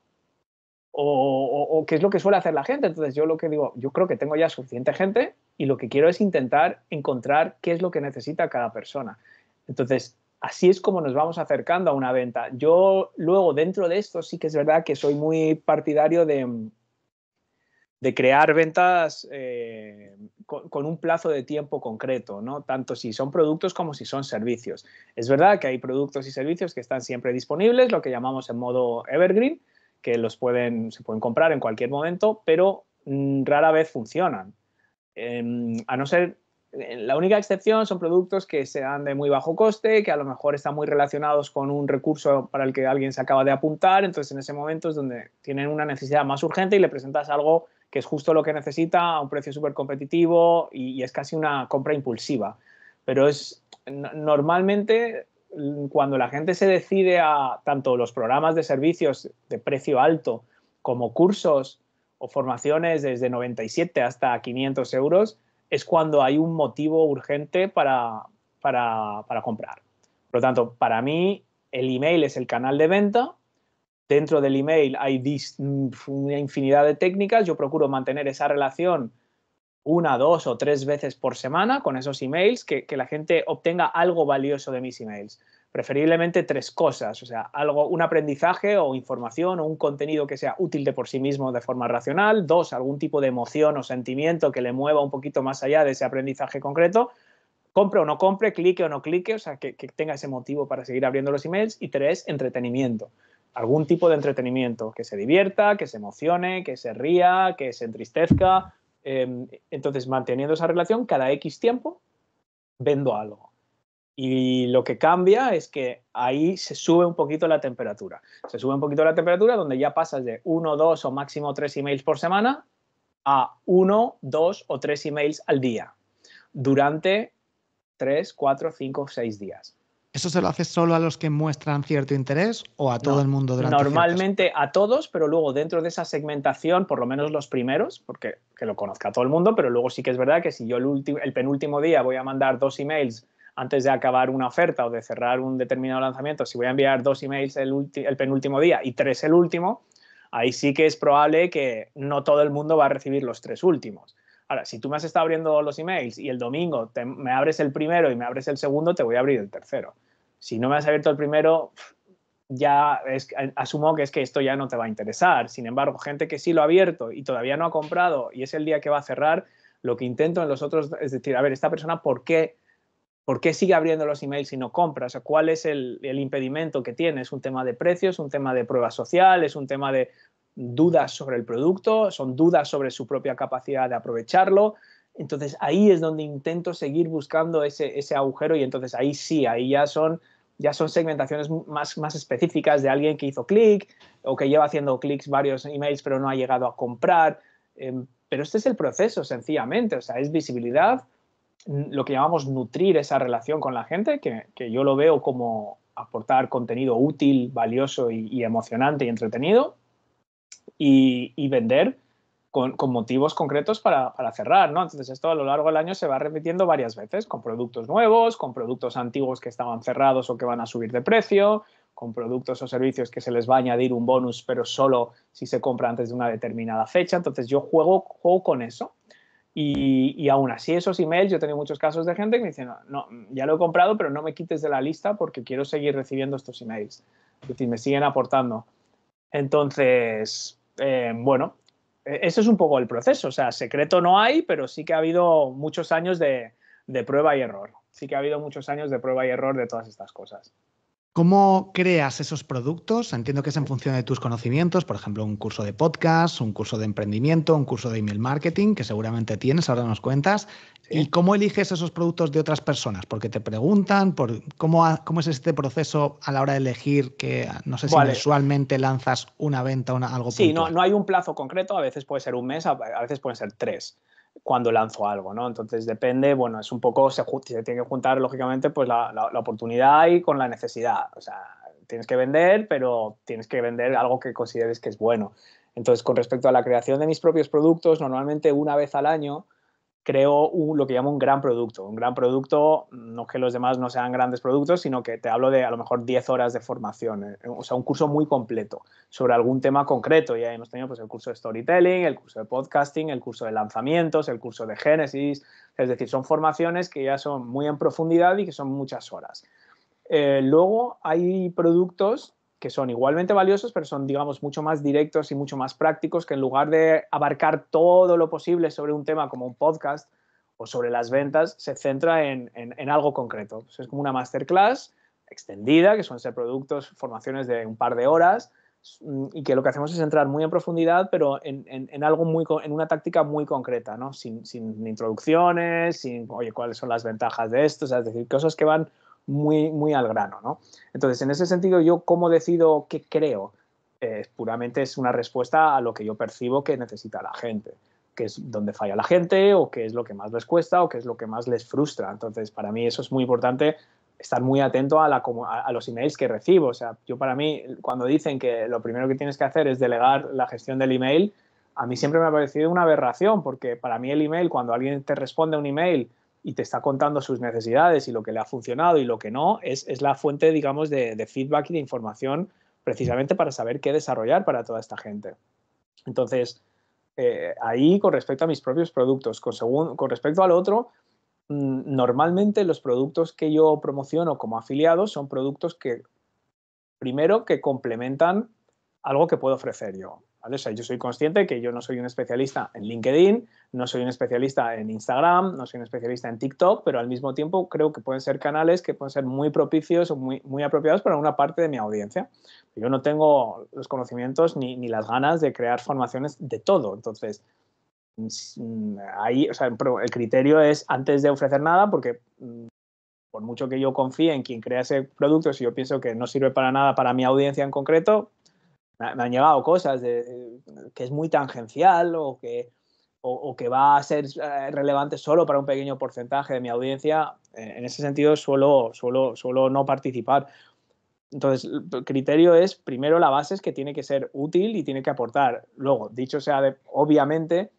o, qué es lo que suele hacer la gente. Entonces yo lo que digo, yo creo que tengo ya suficiente gente y lo que quiero es intentar encontrar qué es lo que necesita cada persona. Entonces, así es como nos vamos acercando a una venta. Yo luego dentro de esto sí que es verdad que soy muy partidario de, crear ventas eh, con, con, un plazo de tiempo concreto, ¿no? tanto si son productos como si son servicios. Es verdad que hay productos y servicios que están siempre disponibles, lo que llamamos en modo evergreen, que los pueden, se pueden comprar en cualquier momento, pero mm, rara vez funcionan. Em, a no ser, eh, la única excepción son productos que sean de muy bajo coste, que a lo mejor están muy relacionados con un recurso para el que alguien se acaba de apuntar, entonces en ese momento es donde tienen una necesidad más urgente y le presentas algo que es justo lo que necesita a un precio súper competitivo y, es casi una compra impulsiva. Pero es normalmente cuando la gente se decide a tanto los programas de servicios de precio alto como cursos o formaciones desde 97 hasta 500 euros, es cuando hay un motivo urgente para, comprar. Por lo tanto, para mí el email es el canal de venta. Dentro del email hay una infinidad de técnicas. Yo procuro mantener esa relación una, dos o tres veces por semana con esos emails, que, que la gente obtenga algo valioso de mis emails preferiblemente tres cosas, o sea, algo, un aprendizaje o información o un contenido que sea útil de por sí mismo de forma racional, dos, algún tipo de emoción o sentimiento que le mueva un poquito más allá de ese aprendizaje concreto, compre o no compre, clique o no clique, o sea, que, que tenga ese motivo para seguir abriendo los emails, y tres, entretenimiento, algún tipo de entretenimiento, que se divierta, que se emocione, que se ría, que se entristezca, Em, entonces, manteniendo esa relación, cada X tiempo vendo algo. Y lo que cambia es que ahí se sube un poquito la temperatura. Se sube un poquito la temperatura donde ya pasas de 1, dos o máximo tres emails por semana a 1, dos o tres emails al día durante 3, 4, 5, 6 días. ¿Eso se lo hace solo a los que muestran cierto interés o a todo el mundo durante Normalmente a todos, pero luego dentro de esa segmentación, por lo menos los primeros, porque que lo conozca todo el mundo, pero luego sí que es verdad que si yo el, penúltimo día voy a mandar dos emails antes de acabar una oferta o de cerrar un determinado lanzamiento, si voy a enviar dos emails el, penúltimo día y tres el último, ahí sí que es probable que no todo el mundo va a recibir los tres últimos. Ahora, si tú me has estado abriendo los emails y el domingo me abres el primero y me abres el segundo, te voy a abrir el tercero. Si no me has abierto el primero, ya eh, asumo que es que esto ya no te va a interesar. Sin embargo, gente que sí lo ha abierto y todavía no ha comprado y es el día que va a cerrar, lo que intento en los otros es decir, a ver, esta persona, ¿por qué, sigue abriendo los emails si no compra? O ¿cuál es el, impedimento que tiene? ¿Es un tema de precios? ¿Es un tema de prueba social? ¿Es un tema de dudas sobre el producto? ¿Son dudas sobre su propia capacidad de aprovecharlo? Entonces ahí es donde intento seguir buscando ese, agujero y entonces ahí sí, ahí ya son ya son segmentaciones más, más, específicas de alguien que hizo clic o que lleva haciendo clics varios emails pero no ha llegado a comprar. Em, pero este es el proceso, sencillamente. O sea, es visibilidad, lo que llamamos nutrir esa relación con la gente, que, yo lo veo como aportar contenido útil, valioso y, emocionante y entretenido. y, vender con, motivos concretos para, cerrar, ¿no? Entonces esto a lo largo del año se va repitiendo varias veces, con productos nuevos, con productos antiguos que estaban cerrados o que van a subir de precio, con productos o servicios que se les va a añadir un bonus, pero solo si se compra antes de una determinada fecha. Entonces yo juego, juego con eso. Y, y, aún así, esos emails, yo he tenido muchos casos de gente que me dice no, ya lo he comprado, pero no me quites de la lista porque quiero seguir recibiendo estos emails. Es decir, me siguen aportando. Entonces, eh, bueno, e, Eso es un poco el proceso, o sea, secreto no hay, pero sí que ha habido muchos años de, de prueba y error. Sí que ha habido muchos años de prueba y error de todas estas cosas. ¿Cómo creas esos productos? Entiendo que es en función de tus conocimientos, por ejemplo, un curso de podcast, un curso de emprendimiento, un curso de email marketing, que seguramente tienes, ahora nos cuentas. ¿Y cómo eliges esos productos de otras personas? ¿Porque te preguntan? Por, ¿cómo, es este proceso a la hora de elegir que, no sé si lanzas una venta o algo? Sí, no, no hay un plazo concreto, a veces puede ser un mes, a veces pueden ser tres cuando lanzo algo, ¿no? Entonces depende, bueno, es un poco, se, tiene que juntar lógicamente pues la, la, oportunidad y con la necesidad, o sea, tienes que vender, pero tienes que vender algo que consideres que es bueno. Entonces, con respecto a la creación de mis propios productos, normalmente una vez al año, creo lo que llamo un gran producto. Un gran producto, no que los demás no sean grandes productos, sino que te hablo de a lo mejor 10 horas de formación, eh, o sea, un curso muy completo sobre algún tema concreto. y ahí hemos tenido pues, el curso de storytelling, el curso de podcasting, el curso de lanzamientos, el curso de génesis. Es decir, son formaciones que ya son muy en profundidad y que son muchas horas. Eh, luego hay productos que son igualmente valiosos, pero son, digamos, mucho más directos y mucho más prácticos que en lugar de abarcar todo lo posible sobre un tema como un podcast o sobre las ventas, se centra en, en, algo concreto. es como una masterclass extendida, que suelen ser productos, formaciones de un par de horas, mm, y que lo que hacemos es entrar muy en profundidad, pero en, en, en algo muy, en una táctica muy concreta, ¿no? Sin, sin, introducciones, sin, oye, cuáles son las ventajas de esto, es decir, cosas que van muy, muy al grano. ¿no? Entonces, en ese sentido, yo cómo decido qué creo, eh, puramente es una respuesta a lo que yo percibo que necesita la gente que es donde falla la gente o qué es lo que más les cuesta o qué es lo que más les frustra. Entonces, para mí eso es muy importante estar muy atento a, la, a, los emails que recibo. O sea, yo para mí, cuando dicen que lo primero que tienes que hacer es delegar la gestión del email, a mí siempre me ha parecido una aberración, porque para mí el email, cuando alguien te responde un email y te está contando sus necesidades y lo que le ha funcionado y lo que no, es, la fuente, digamos, de, de, feedback y de información precisamente para saber qué desarrollar para toda esta gente. Entonces, eh, ahí con respecto a mis propios productos, con, con respecto al otro, mm, normalmente los productos que yo promociono como afiliado son productos que, primero, que complementan algo que puedo ofrecer yo. O sea, yo soy consciente que yo no soy un especialista en LinkedIn, no soy un especialista en Instagram, no soy un especialista en TikTok, pero al mismo tiempo creo que pueden ser canales que pueden ser muy propicios o muy, muy apropiados para una parte de mi audiencia. Yo no tengo los conocimientos ni, las ganas de crear formaciones de todo. Entonces, mm, ahí, o sea, el criterio es antes de ofrecer nada, porque mm, por mucho que yo confíe en quien crea ese producto, si yo pienso que no sirve para nada para mi audiencia en concreto, me han llevado cosas eh, que es muy tangencial o que, va a ser eh, relevante solo para un pequeño porcentaje de mi audiencia. Eh, en ese sentido suelo, suelo, suelo no participar. Entonces, el criterio es, primero, la base es que tiene que ser útil y tiene que aportar. Luego, dicho sea, de, obviamente,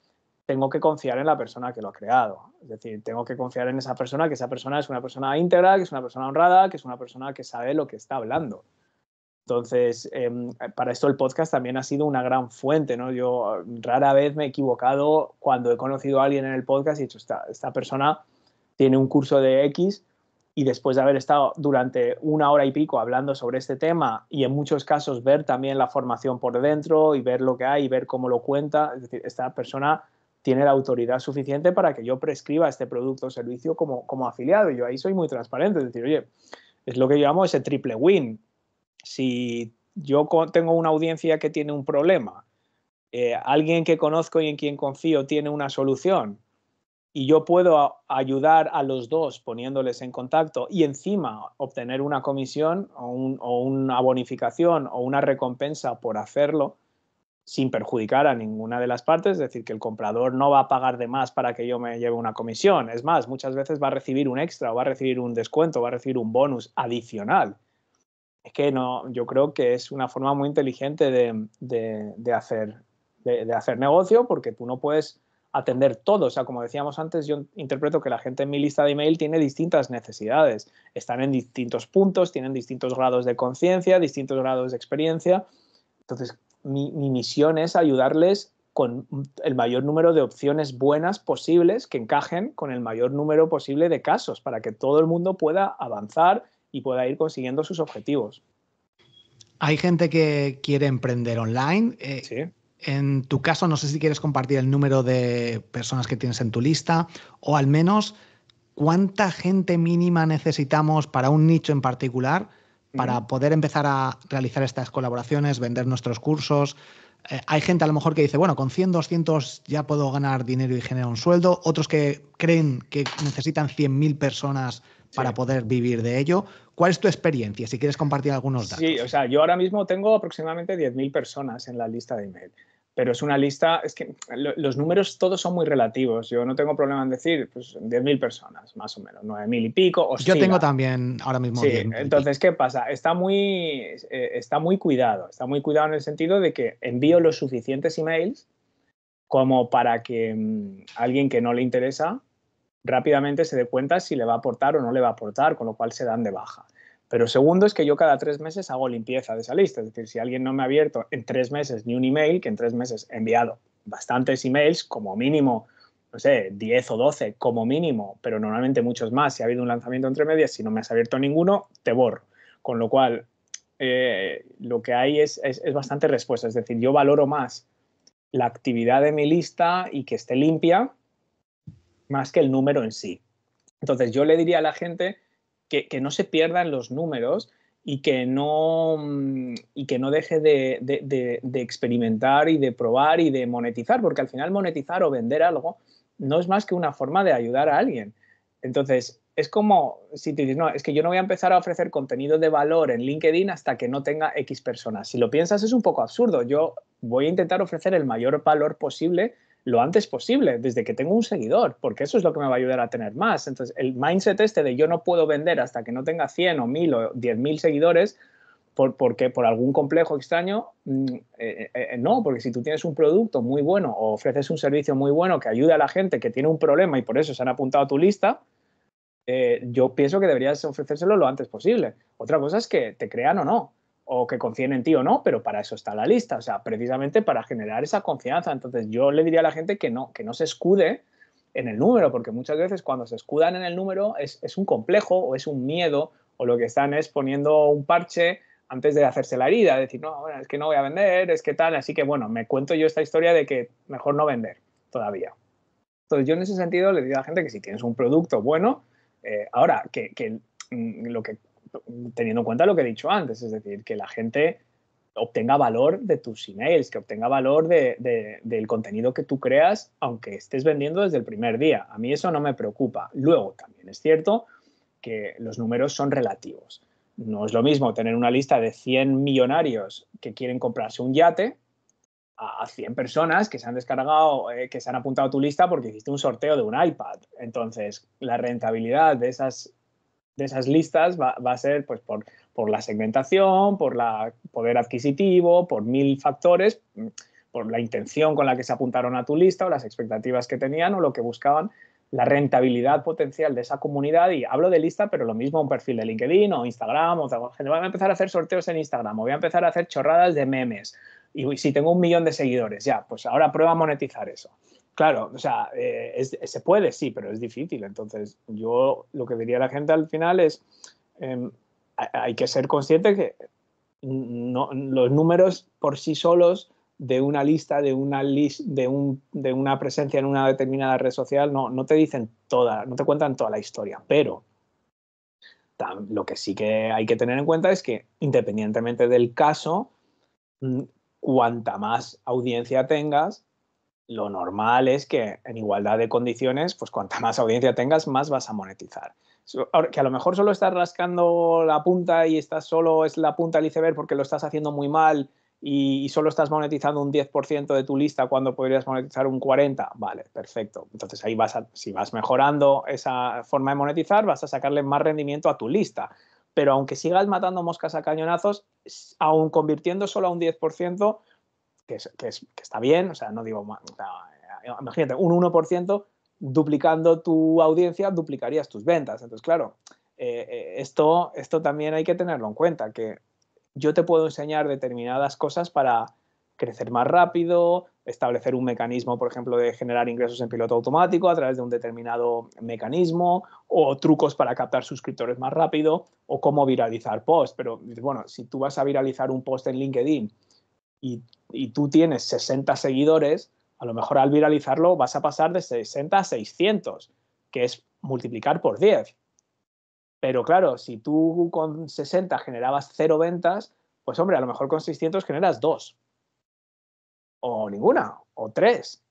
tengo que confiar en la persona que lo ha creado. Es decir, tengo que confiar en esa persona, que esa persona es una persona íntegra, que es una persona honrada, que es una persona que sabe lo que está hablando. Entonces, em, para esto el podcast también ha sido una gran fuente, ¿no? Yo eh, rara vez me he equivocado cuando he conocido a alguien en el podcast y he dicho, esta, persona tiene un curso de X y después de haber estado durante una hora y pico hablando sobre este tema y en muchos casos ver también la formación por dentro y ver lo que hay y ver cómo lo cuenta, es decir, esta persona tiene la autoridad suficiente para que yo prescriba este producto o servicio como, como afiliado. Yo ahí soy muy transparente, es decir, oye, es lo que llamamos ese triple win si yo tengo una audiencia que tiene un problema, eh, alguien que conozco y en quien confío tiene una solución y yo puedo ayudar a los dos poniéndoles en contacto y encima obtener una comisión o, o una bonificación o una recompensa por hacerlo sin perjudicar a ninguna de las partes, es decir, que el comprador no va a pagar de más para que yo me lleve una comisión. Es más, muchas veces va a recibir un extra o va a recibir un descuento, va a recibir un bonus adicional es que no, yo creo que es una forma muy inteligente de, hacer, de, hacer negocio porque tú no puedes atender todo. O sea, como decíamos antes, yo interpreto que la gente en mi lista de email tiene distintas necesidades. Están en distintos puntos, tienen distintos grados de conciencia, distintos grados de experiencia. Entonces, mi misión es ayudarles con el mayor número de opciones buenas posibles que encajen con el mayor número posible de casos para que todo el mundo pueda avanzar y pueda ir consiguiendo sus objetivos. Hay gente que quiere emprender online. Eh, en tu caso, no sé si quieres compartir el número de personas que tienes en tu lista o al menos cuánta gente mínima necesitamos para un nicho en particular para poder empezar a realizar estas colaboraciones, vender nuestros cursos. Eh, hay gente a lo mejor que dice, bueno, con 100, 200 ya puedo ganar dinero y generar un sueldo. Otros que creen que necesitan 100.000 personas para poder vivir de ello. ¿Cuál es tu experiencia? Si quieres compartir algunos datos. Sí, o sea, yo ahora mismo tengo aproximadamente 10.000 personas en la lista de email pero es una lista, es que los números todos son muy relativos. Yo no tengo problema en decir, pues 10.000 personas, más o menos, 9.000 y pico. Yo tengo también ahora mismo. Sí, entonces, ¿qué pasa? Está muy, eh, está muy cuidado, está muy cuidado en el sentido de que envío los suficientes emails como para que mm, alguien que no le interesa rápidamente se dé cuenta si le va a aportar o no le va a aportar, con lo cual se dan de baja. Pero segundo es que yo cada tres meses hago limpieza de esa lista. Es decir, si alguien no me ha abierto en tres meses ni un email, que en tres meses he enviado bastantes emails, como mínimo, no sé, 10 o 12 como mínimo, pero normalmente muchos más. Si ha habido un lanzamiento entre medias, si no me has abierto ninguno, te borro. Con lo cual, eh, lo que hay es bastante respuesta. Es decir, yo valoro más la actividad de mi lista y que esté limpia más que el número en sí. Entonces yo le diría a la gente que, no se pierdan los números y que no, mm, y que no deje de, de, experimentar y de probar y de monetizar, porque al final monetizar o vender algo no es más que una forma de ayudar a alguien. Entonces, es como si te dices, no, es que yo no voy a empezar a ofrecer contenido de valor en LinkedIn hasta que no tenga X personas. Si lo piensas, es un poco absurdo. Yo voy a intentar ofrecer el mayor valor posible lo antes posible, desde que tengo un seguidor, porque eso es lo que me va a ayudar a tener más. Entonces, el mindset este de yo no puedo vender hasta que no tenga 100 o 1000 o 10.000 seguidores, por, porque por algún complejo extraño, mm, eh, eh, eh, no, porque si tú tienes un producto muy bueno o ofreces un servicio muy bueno que ayude a la gente que tiene un problema y por eso se han apuntado a tu lista, yo pienso que deberías ofrecérselo lo antes posible. Otra cosa es que te crean o no o que confíen en ti o no, pero para eso está la lista, o sea, precisamente para generar esa confianza. Entonces yo le diría a la gente que no, que no se escude en el número, porque muchas veces cuando se escudan en el número es, un complejo o es un miedo o lo que están es poniendo un parche antes de hacerse la herida, decir, no, es que no voy a vender, es que tal, así que bueno, me cuento yo esta historia de que mejor no vender todavía. Entonces yo en ese sentido le digo a la gente que si tienes un producto bueno, eh, ahora que, que mm, lo que teniendo en cuenta lo que he dicho antes, es decir, que la gente obtenga valor de tus emails, que obtenga valor de, del contenido que tú creas, aunque estés vendiendo desde el primer día. A mí eso no me preocupa. Luego, también es cierto que los números son relativos. No es lo mismo tener una lista de 100 millonarios que quieren comprarse un yate a 100 personas que se han descargado, eh, que se han apuntado a tu lista porque hiciste un sorteo de un iPad. Entonces, la rentabilidad de esas de esas listas va, a ser pues, por, la segmentación, por el poder adquisitivo, por mil factores, mm, por la intención con la que se apuntaron a tu lista o las expectativas que tenían o lo que buscaban, la rentabilidad potencial de esa comunidad. Y hablo de lista, pero lo mismo un perfil de LinkedIn o Instagram. O voy a empezar a hacer sorteos en Instagram voy a empezar a hacer chorradas de memes. Y si tengo un millón de seguidores, ya, pues ahora prueba a monetizar eso. Claro, o sea, eh, se puede, sí, pero es difícil. Entonces, yo lo que diría la gente al final es, em, hay que ser consciente que los números por sí solos de una lista, de una, de, una presencia en una determinada red social, no, te dicen toda, no te cuentan toda la historia, pero lo que sí que hay que tener en cuenta es que independientemente del caso, mm, cuanta más audiencia tengas, lo normal es que en igualdad de condiciones, pues cuanta más audiencia tengas, más vas a monetizar. Que a lo mejor solo estás rascando la punta y estás solo es la punta del iceberg porque lo estás haciendo muy mal y, solo estás monetizando un 10% de tu lista cuando podrías monetizar un 40%. Vale, perfecto. Entonces ahí vas si vas mejorando esa forma de monetizar, vas a sacarle más rendimiento a tu lista. Pero aunque sigas matando moscas a cañonazos, aún convirtiendo solo a un 10%, que, está bien, o sea, no digo, eh, imagínate, un 1% duplicando tu audiencia, duplicarías tus ventas. Entonces, claro, eh, eh, esto, esto también hay que tenerlo en cuenta, que yo te puedo enseñar determinadas cosas para crecer más rápido, establecer un mecanismo, por ejemplo, de generar ingresos en piloto automático a través de un determinado mecanismo, o trucos para captar suscriptores más rápido, o cómo viralizar posts. Pero bueno, si tú vas a viralizar un post en LinkedIn y, tú tienes 60 seguidores, a lo mejor al viralizarlo vas a pasar de 60 a 600, que es multiplicar por 10. Pero claro, si tú con 60 generabas cero ventas, pues hombre, a lo mejor con 600 generas dos O ninguna, o tres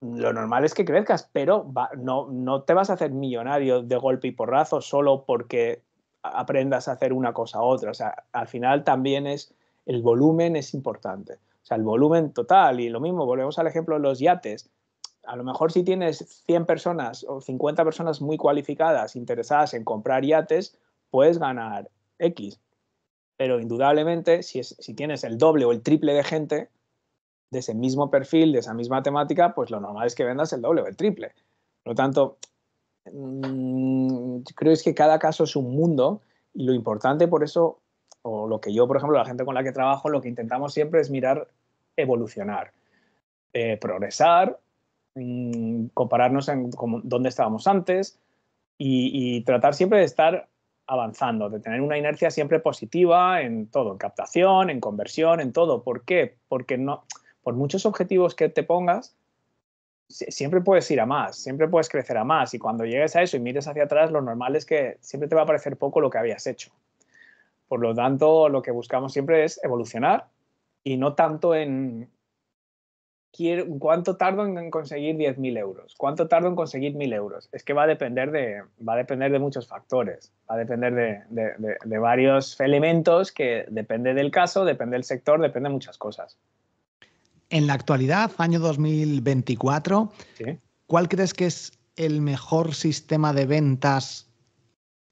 Lo normal es que crezcas, pero no, no te vas a hacer millonario de golpe y porrazo solo porque aprendas a hacer una cosa u otra. O sea, al final también es el volumen es importante. O sea, el volumen total, y lo mismo, volvemos al ejemplo de los yates. A lo mejor si tienes 100 personas o 50 personas muy cualificadas, interesadas en comprar yates, puedes ganar X. Pero indudablemente, si, si tienes el doble o el triple de gente de ese mismo perfil, de esa misma temática, pues lo normal es que vendas el doble o el triple. Por lo tanto, mm, creo que cada caso es un mundo y lo importante por eso o lo que yo, por ejemplo, la gente con la que trabajo, lo que intentamos siempre es mirar evolucionar, eh, progresar, mm, compararnos en cómo, dónde estábamos antes y, tratar siempre de estar avanzando, de tener una inercia siempre positiva en todo, en captación, en conversión, en todo. ¿Por qué? Porque no, por muchos objetivos que te pongas, siempre puedes ir a más, siempre puedes crecer a más y cuando llegues a eso y mires hacia atrás, lo normal es que siempre te va a parecer poco lo que habías hecho. Por lo tanto, lo que buscamos siempre es evolucionar y no tanto en cuánto tardo en conseguir 10.000 euros, cuánto tardo en conseguir 1.000 euros. Es que va a depender de, va a depender de muchos factores, va a depender de, varios elementos que depende del caso, depende del sector, depende de muchas cosas. En la actualidad, año 2024, ¿cuál crees que es el mejor sistema de ventas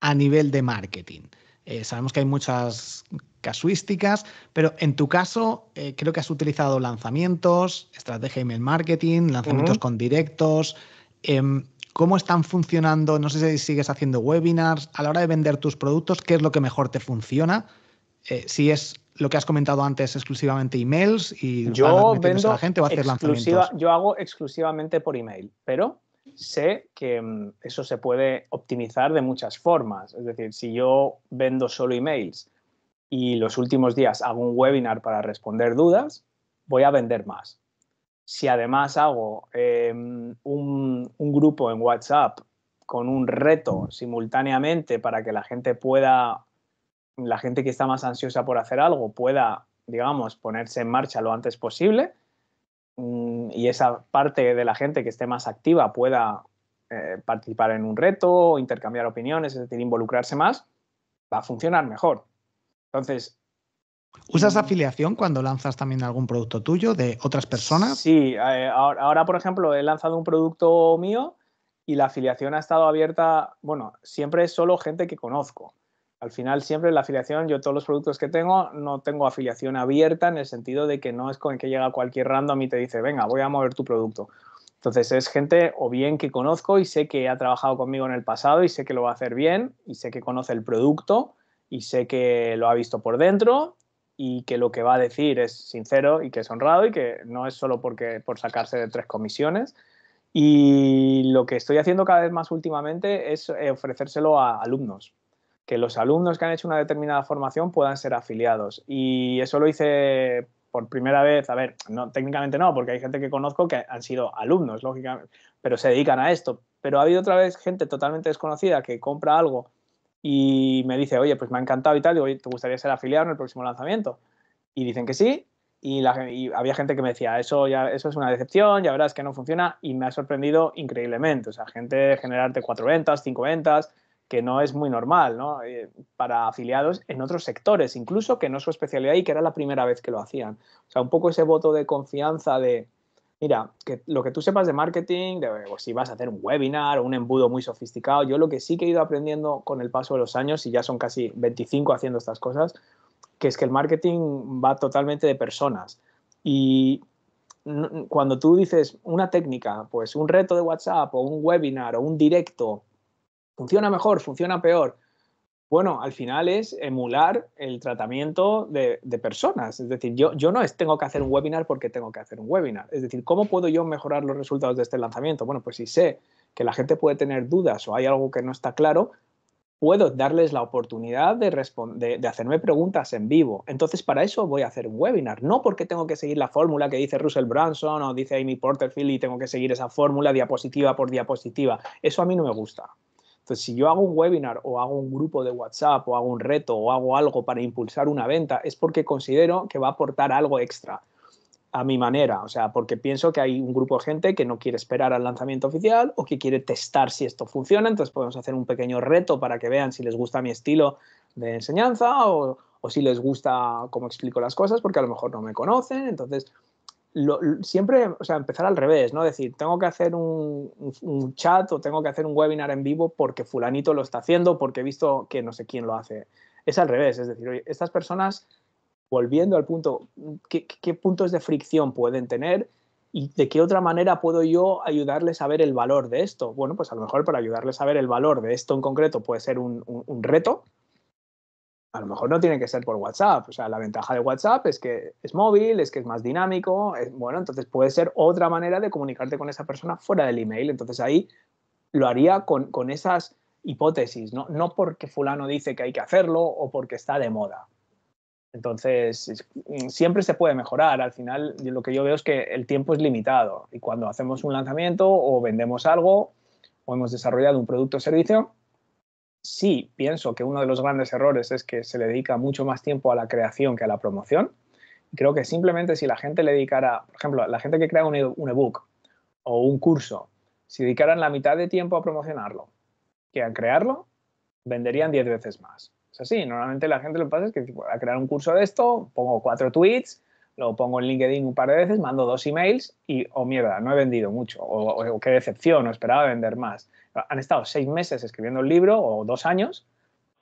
a nivel de marketing? Eh, sabemos que hay muchas casuísticas, pero en tu caso eh, creo que has utilizado lanzamientos, estrategia email marketing, lanzamientos con directos. Em, ¿Cómo están funcionando? No sé si sigues haciendo webinars. A la hora de vender tus productos, ¿qué es lo que mejor te funciona? Eh, si es lo que has comentado antes, exclusivamente emails y yo vendo la gente o hacer lanzamientos. Yo hago exclusivamente por email, pero sé que mm, eso se puede optimizar de muchas formas. Es decir, si yo vendo solo emails y los últimos días hago un webinar para responder dudas, voy a vender más. Si además hago em, un, un grupo en WhatsApp con un reto simultáneamente para que la gente pueda, la gente que está más ansiosa por hacer algo pueda, digamos, ponerse en marcha lo antes posible, Mm, y esa parte de la gente que esté más activa pueda eh, participar en un reto, intercambiar opiniones, es decir, involucrarse más, va a funcionar mejor. Entonces... ¿Usas mm, afiliación cuando lanzas también algún producto tuyo de otras personas? Sí, eh, ahora, por ejemplo he lanzado un producto mío y la afiliación ha estado abierta, bueno, siempre es solo gente que conozco. Al final siempre la afiliación, yo todos los productos que tengo, no tengo afiliación abierta en el sentido de que no es con el que llega cualquier random y te dice, venga, voy a mover tu producto. Entonces es gente o bien que conozco y sé que ha trabajado conmigo en el pasado y sé que lo va a hacer bien y sé que conoce el producto y sé que lo ha visto por dentro y que lo que va a decir es sincero y que es honrado y que no es solo porque, por sacarse de tres comisiones. Y lo que estoy haciendo cada vez más últimamente es ofrecérselo a alumnos que los alumnos que han hecho una determinada formación puedan ser afiliados. Y eso lo hice por primera vez, a ver, no, técnicamente no, porque hay gente que conozco que han sido alumnos, lógicamente, pero se dedican a esto. Pero ha habido otra vez gente totalmente desconocida que compra algo y me dice, oye, pues me ha encantado y tal, ¿te gustaría ser afiliado en el próximo lanzamiento? Y dicen que sí, y, había gente que me decía, eso, ya, eso es una decepción, ya verás que no funciona, y me ha sorprendido increíblemente. O sea, gente generarte cuatro ventas, cinco ventas, que no es muy normal ¿no? Eh, para afiliados en otros sectores, incluso que no es su especialidad y que era la primera vez que lo hacían. O sea, un poco ese voto de confianza de, mira, que lo que tú sepas de marketing, de, pues, si vas a hacer un webinar o un embudo muy sofisticado, yo lo que sí que he ido aprendiendo con el paso de los años, y ya son casi 25 haciendo estas cosas, que es que el marketing va totalmente de personas. Y cuando tú dices una técnica, pues un reto de WhatsApp o un webinar o un directo, ¿Funciona mejor? ¿Funciona peor? Bueno, al final es emular el tratamiento de, personas. Es decir, yo, no tengo que hacer un webinar porque tengo que hacer un webinar. Es decir, ¿cómo puedo yo mejorar los resultados de este lanzamiento? Bueno, pues si sé que la gente puede tener dudas o hay algo que no está claro, puedo darles la oportunidad de, de, hacerme preguntas en vivo. Entonces, para eso voy a hacer un webinar, no porque tengo que seguir la fórmula que dice Russell Branson o dice Amy Porterfield y tengo que seguir esa fórmula diapositiva por diapositiva. Eso a mí no me gusta. Entonces, si yo hago un webinar o hago un grupo de WhatsApp o hago un reto o hago algo para impulsar una venta, es porque considero que va a aportar algo extra a mi manera, o sea, porque pienso que hay un grupo de gente que no quiere esperar al lanzamiento oficial o que quiere testar si esto funciona, entonces podemos hacer un pequeño reto para que vean si les gusta mi estilo de enseñanza o, si les gusta cómo explico las cosas, porque a lo mejor no me conocen, entonces siempre, o sea, empezar al revés, ¿no? Decir, tengo que hacer un, chat o tengo que hacer un webinar en vivo porque fulanito lo está haciendo, porque he visto que no sé quién lo hace. Es al revés, es decir, estas personas, volviendo al punto, ¿qué, puntos de fricción pueden tener? ¿Y de qué otra manera puedo yo ayudarles a ver el valor de esto? Bueno, pues a lo mejor para ayudarles a ver el valor de esto en concreto puede ser un reto, a lo mejor no tiene que ser por WhatsApp. O sea, la ventaja de WhatsApp es que es móvil, es que es más dinámico. bueno, entonces puede ser otra manera de comunicarte con esa persona fuera del email. Entonces ahí lo haría con, esas hipótesis, ¿no? no porque fulano dice que hay que hacerlo o porque está de moda. Entonces, siempre se puede mejorar. Al final, lo que yo veo es que el tiempo es limitado y cuando hacemos un lanzamiento o vendemos algo o hemos desarrollado un producto o servicio, sí pienso que uno de los grandes errores es que se le dedica mucho más tiempo a la creación que a la promoción. Creo que simplemente si la gente le dedicara, por ejemplo, la gente que crea un e-, ebook o un curso, si dedicaran la mitad de tiempo a promocionarlo que a crearlo, venderían 10 veces más. Es así, normalmente la gente lo que pasa es que tipo, a crear un curso de esto, pongo cuatro tweets, lo pongo en LinkedIn un par de veces, mando dos emails y, oh mierda, no he vendido mucho, o, qué decepción, no esperaba vender más han estado seis meses escribiendo el libro o dos años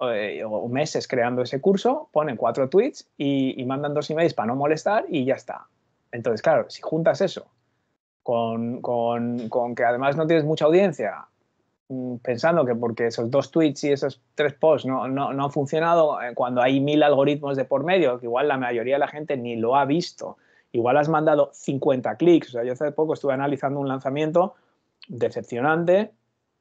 eh, o meses creando ese curso, ponen cuatro tweets y, mandan dos emails para no molestar y ya está. Entonces, claro, si juntas eso con, que además no tienes mucha audiencia, mm, pensando que porque esos dos tweets y esos tres posts no, no, han funcionado, eh, cuando hay mil algoritmos de por medio, que igual la mayoría de la gente ni lo ha visto, igual has mandado 50 clics. O sea, yo hace poco estuve analizando un lanzamiento decepcionante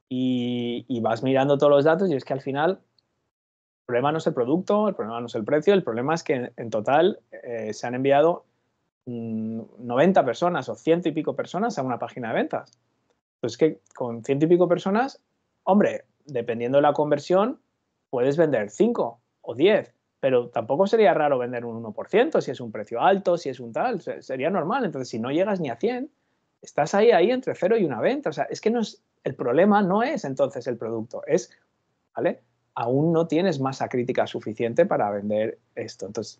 y, vas mirando todos los datos y es que al final el problema no es el producto, el problema no es el precio, el problema es que en, total eh, se han enviado 90 mm, personas o ciento y pico personas a una página de ventas. Pues que con ciento y pico personas, hombre, dependiendo de la conversión, puedes vender 5 o 10, pero tampoco sería raro vender un 1% si es un precio alto, si es un tal, sería normal. Entonces, si no llegas ni a 100, estás ahí, ahí entre 0 y una venta. O sea, es que no es, el problema no es entonces el producto, es, ¿vale? Aún no tienes masa crítica suficiente para vender esto. Entonces,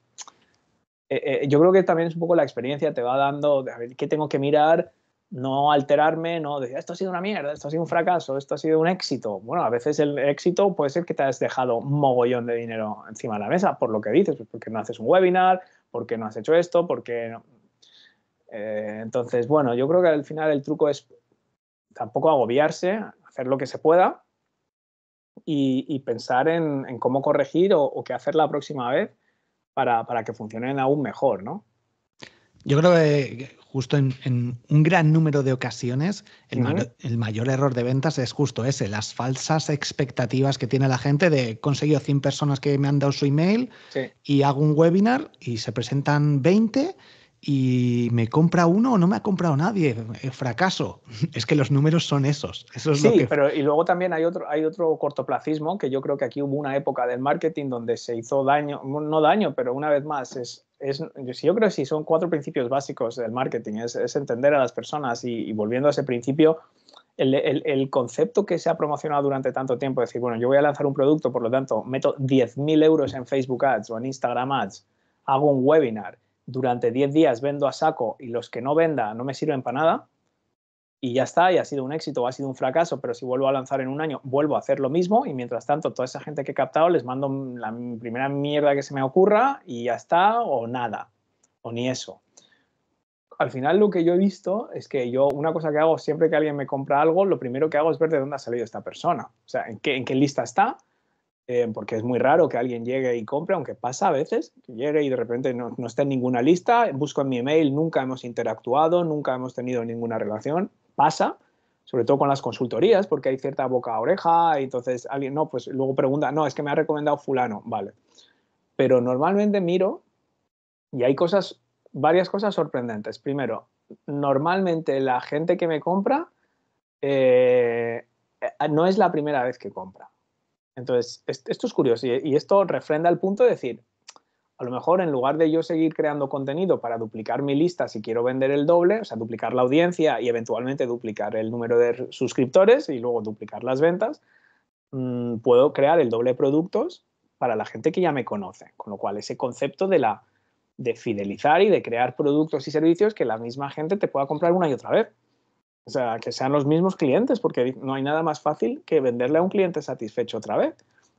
eh, eh, yo creo que también es un poco la experiencia, te va dando, a ver, ¿qué tengo que mirar? No alterarme, no decir, esto ha sido una mierda, esto ha sido un fracaso, esto ha sido un éxito. Bueno, a veces el éxito puede ser que te has dejado un mogollón de dinero encima de la mesa por lo que dices, pues porque no haces un webinar, porque no has hecho esto, porque... Eh, entonces, bueno, yo creo que al final el truco es tampoco agobiarse, hacer lo que se pueda y, pensar en, cómo corregir o, qué hacer la próxima vez para, que funcionen aún mejor, ¿no? Yo creo que justo en, un gran número de ocasiones el, mayor error de ventas es justo ese, las falsas expectativas que tiene la gente de conseguir conseguido 100 personas que me han dado su email y hago un webinar y se presentan 20 y me compra uno o no me ha comprado nadie. Eh, fracaso. Es que los números son esos. sí, pero y luego también hay otro, hay otro cortoplacismo que yo creo que aquí hubo una época del marketing donde se hizo daño, no daño, pero una vez más, es, es yo creo que sí son cuatro principios básicos del marketing, es, entender a las personas y, volviendo a ese principio, el, concepto que se ha promocionado durante tanto tiempo, decir, bueno, yo voy a lanzar un producto, por lo tanto, meto 10.000 euros en Facebook Ads o en Instagram Ads, hago un webinar durante 10 días vendo a saco y los que no venda no me sirven para nada y ya está, y ha sido un éxito o ha sido un fracaso, pero si vuelvo a lanzar en un año, vuelvo a hacer lo mismo y mientras tanto toda esa gente que he captado les mando la primera mierda que se me ocurra y ya está, o nada, o ni eso. Al final lo que yo he visto es que yo una cosa que hago siempre que alguien me compra algo, lo primero que hago es ver de dónde ha salido esta persona, o sea, en qué, en qué lista está eh, porque es muy raro que alguien llegue y compre, aunque pasa a veces, que llegue y de repente no, no está en ninguna lista, busco en mi email, nunca hemos interactuado, nunca hemos tenido ninguna relación, pasa, sobre todo con las consultorías, porque hay cierta boca a oreja, y entonces alguien, no, pues luego pregunta, no, es que me ha recomendado fulano, vale. Pero normalmente miro y hay cosas, varias cosas sorprendentes. Primero, normalmente la gente que me compra eh, eh, no es la primera vez que compra. Entonces, esto es curioso y esto refrenda el punto de decir, a lo mejor en lugar de yo seguir creando contenido para duplicar mi lista si quiero vender el doble, o sea, duplicar la audiencia y eventualmente duplicar el número de suscriptores y luego duplicar las ventas, mm, puedo crear el doble de productos para la gente que ya me conoce. Con lo cual, ese concepto de, la, de fidelizar y de crear productos y servicios que la misma gente te pueda comprar una y otra vez. O sea, que sean los mismos clientes, porque no hay nada más fácil que venderle a un cliente satisfecho otra vez.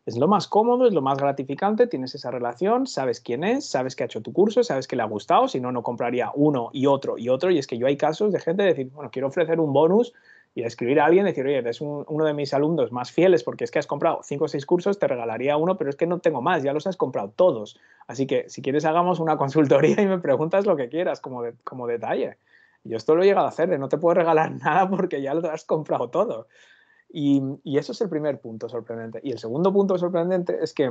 Es lo más cómodo, es lo más gratificante, tienes esa relación, sabes quién es, sabes que ha hecho tu curso, sabes que le ha gustado, si no, no compraría uno y otro y otro. Y es que yo hay casos de gente de decir, bueno, quiero ofrecer un bonus y escribir a alguien, decir, oye, eres uno de mis alumnos más fieles porque es que has comprado cinco o seis cursos, te regalaría uno, pero es que no tengo más, ya los has comprado todos. Así que si quieres hagamos una consultoría y me preguntas lo que quieras como, como detalle. Yo esto lo he llegado a hacer, de no te puedo regalar nada porque ya lo has comprado todo. Y, eso es el primer punto sorprendente. Y el segundo punto sorprendente es que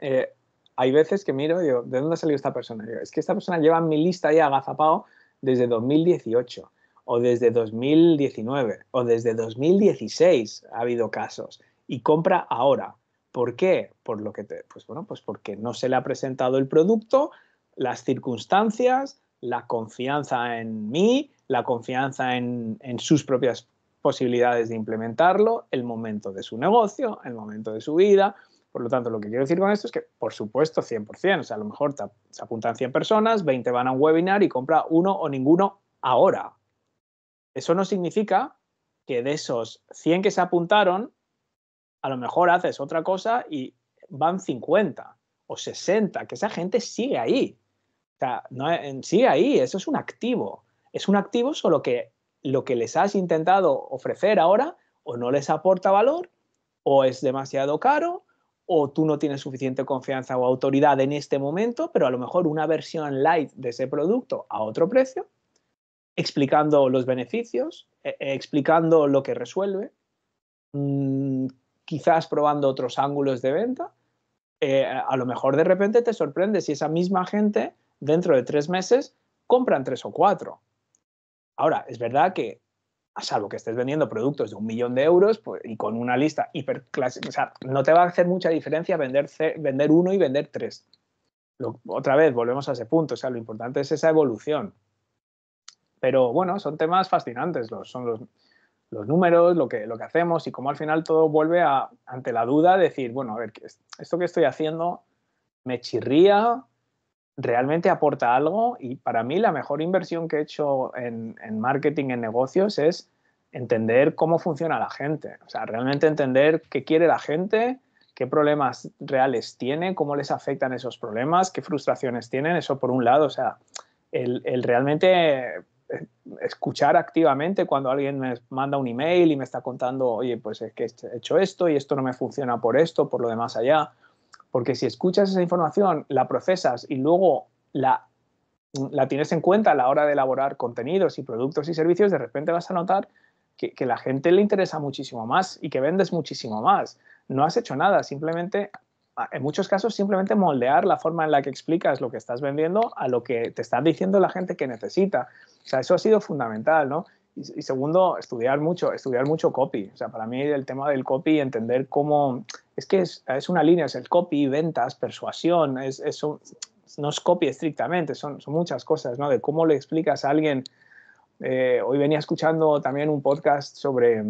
eh, hay veces que miro, digo, ¿de dónde ha salido esta persona? es que esta persona lleva mi lista ya agazapado desde 2018 o desde 2019 o desde 2016 ha habido casos y compra ahora. ¿Por qué? Por lo que te, pues bueno, pues porque no se le ha presentado el producto, las circunstancias, la confianza en mí, la confianza en, sus propias posibilidades de implementarlo, el momento de su negocio, el momento de su vida, por lo tanto, lo que quiero decir con esto es que, por supuesto, 100%, o sea, a lo mejor se apuntan 100 personas, 20 van a un webinar y compra uno o ninguno ahora. Eso no significa que de esos 100 que se apuntaron, a lo mejor haces otra cosa y van 50 o 60, que esa gente sigue ahí sea, en, sí ahí, eso es un activo. Es un activo, solo que lo que les has intentado ofrecer ahora o no les aporta valor, o es demasiado caro, o tú no tienes suficiente confianza o autoridad en este momento, pero a lo mejor una versión light de ese producto a otro precio, explicando los beneficios, e, e, explicando lo que resuelve, mm, quizás probando otros ángulos de venta. Eh, a lo mejor de repente te sorprende si esa misma gente dentro de tres meses compran tres o cuatro. Ahora, es verdad que, a salvo que estés vendiendo productos de un millón de euros pues, y con una lista hiperclásica, o sea, no te va a hacer mucha diferencia vender, vender uno y vender tres. otra vez, volvemos a ese punto, o sea, lo importante es esa evolución. Pero bueno, son temas fascinantes, los, son los, números, lo que, lo que hacemos y cómo al final todo vuelve a, ante la duda, decir, bueno, a ver, ¿esto que estoy haciendo me chirría realmente aporta algo y para mí la mejor inversión que he hecho en, marketing, en negocios, es entender cómo funciona la gente. O sea, realmente entender qué quiere la gente, qué problemas reales tiene, cómo les afectan esos problemas, qué frustraciones tienen, eso por un lado. O sea, el, realmente eh, escuchar activamente cuando alguien me manda un email y me está contando, oye, pues es que he hecho esto y esto no me funciona por esto, por lo demás allá. Porque si escuchas esa información, la procesas y luego la, la tienes en cuenta a la hora de elaborar contenidos y productos y servicios, de repente vas a notar que, que la gente le interesa muchísimo más y que vendes muchísimo más. No has hecho nada, simplemente en muchos casos simplemente moldear la forma en la que explicas lo que estás vendiendo a lo que te está diciendo la gente que necesita. O sea, eso ha sido fundamental, ¿no? Y, segundo, estudiar mucho, estudiar mucho copy. O sea, para mí el tema del copy, entender cómo es que es, una línea, es el copy, ventas, persuasión, es, eso no es copy estrictamente, son, son, muchas cosas, ¿no? De cómo le explicas a alguien. Eh, hoy venía escuchando también un podcast sobre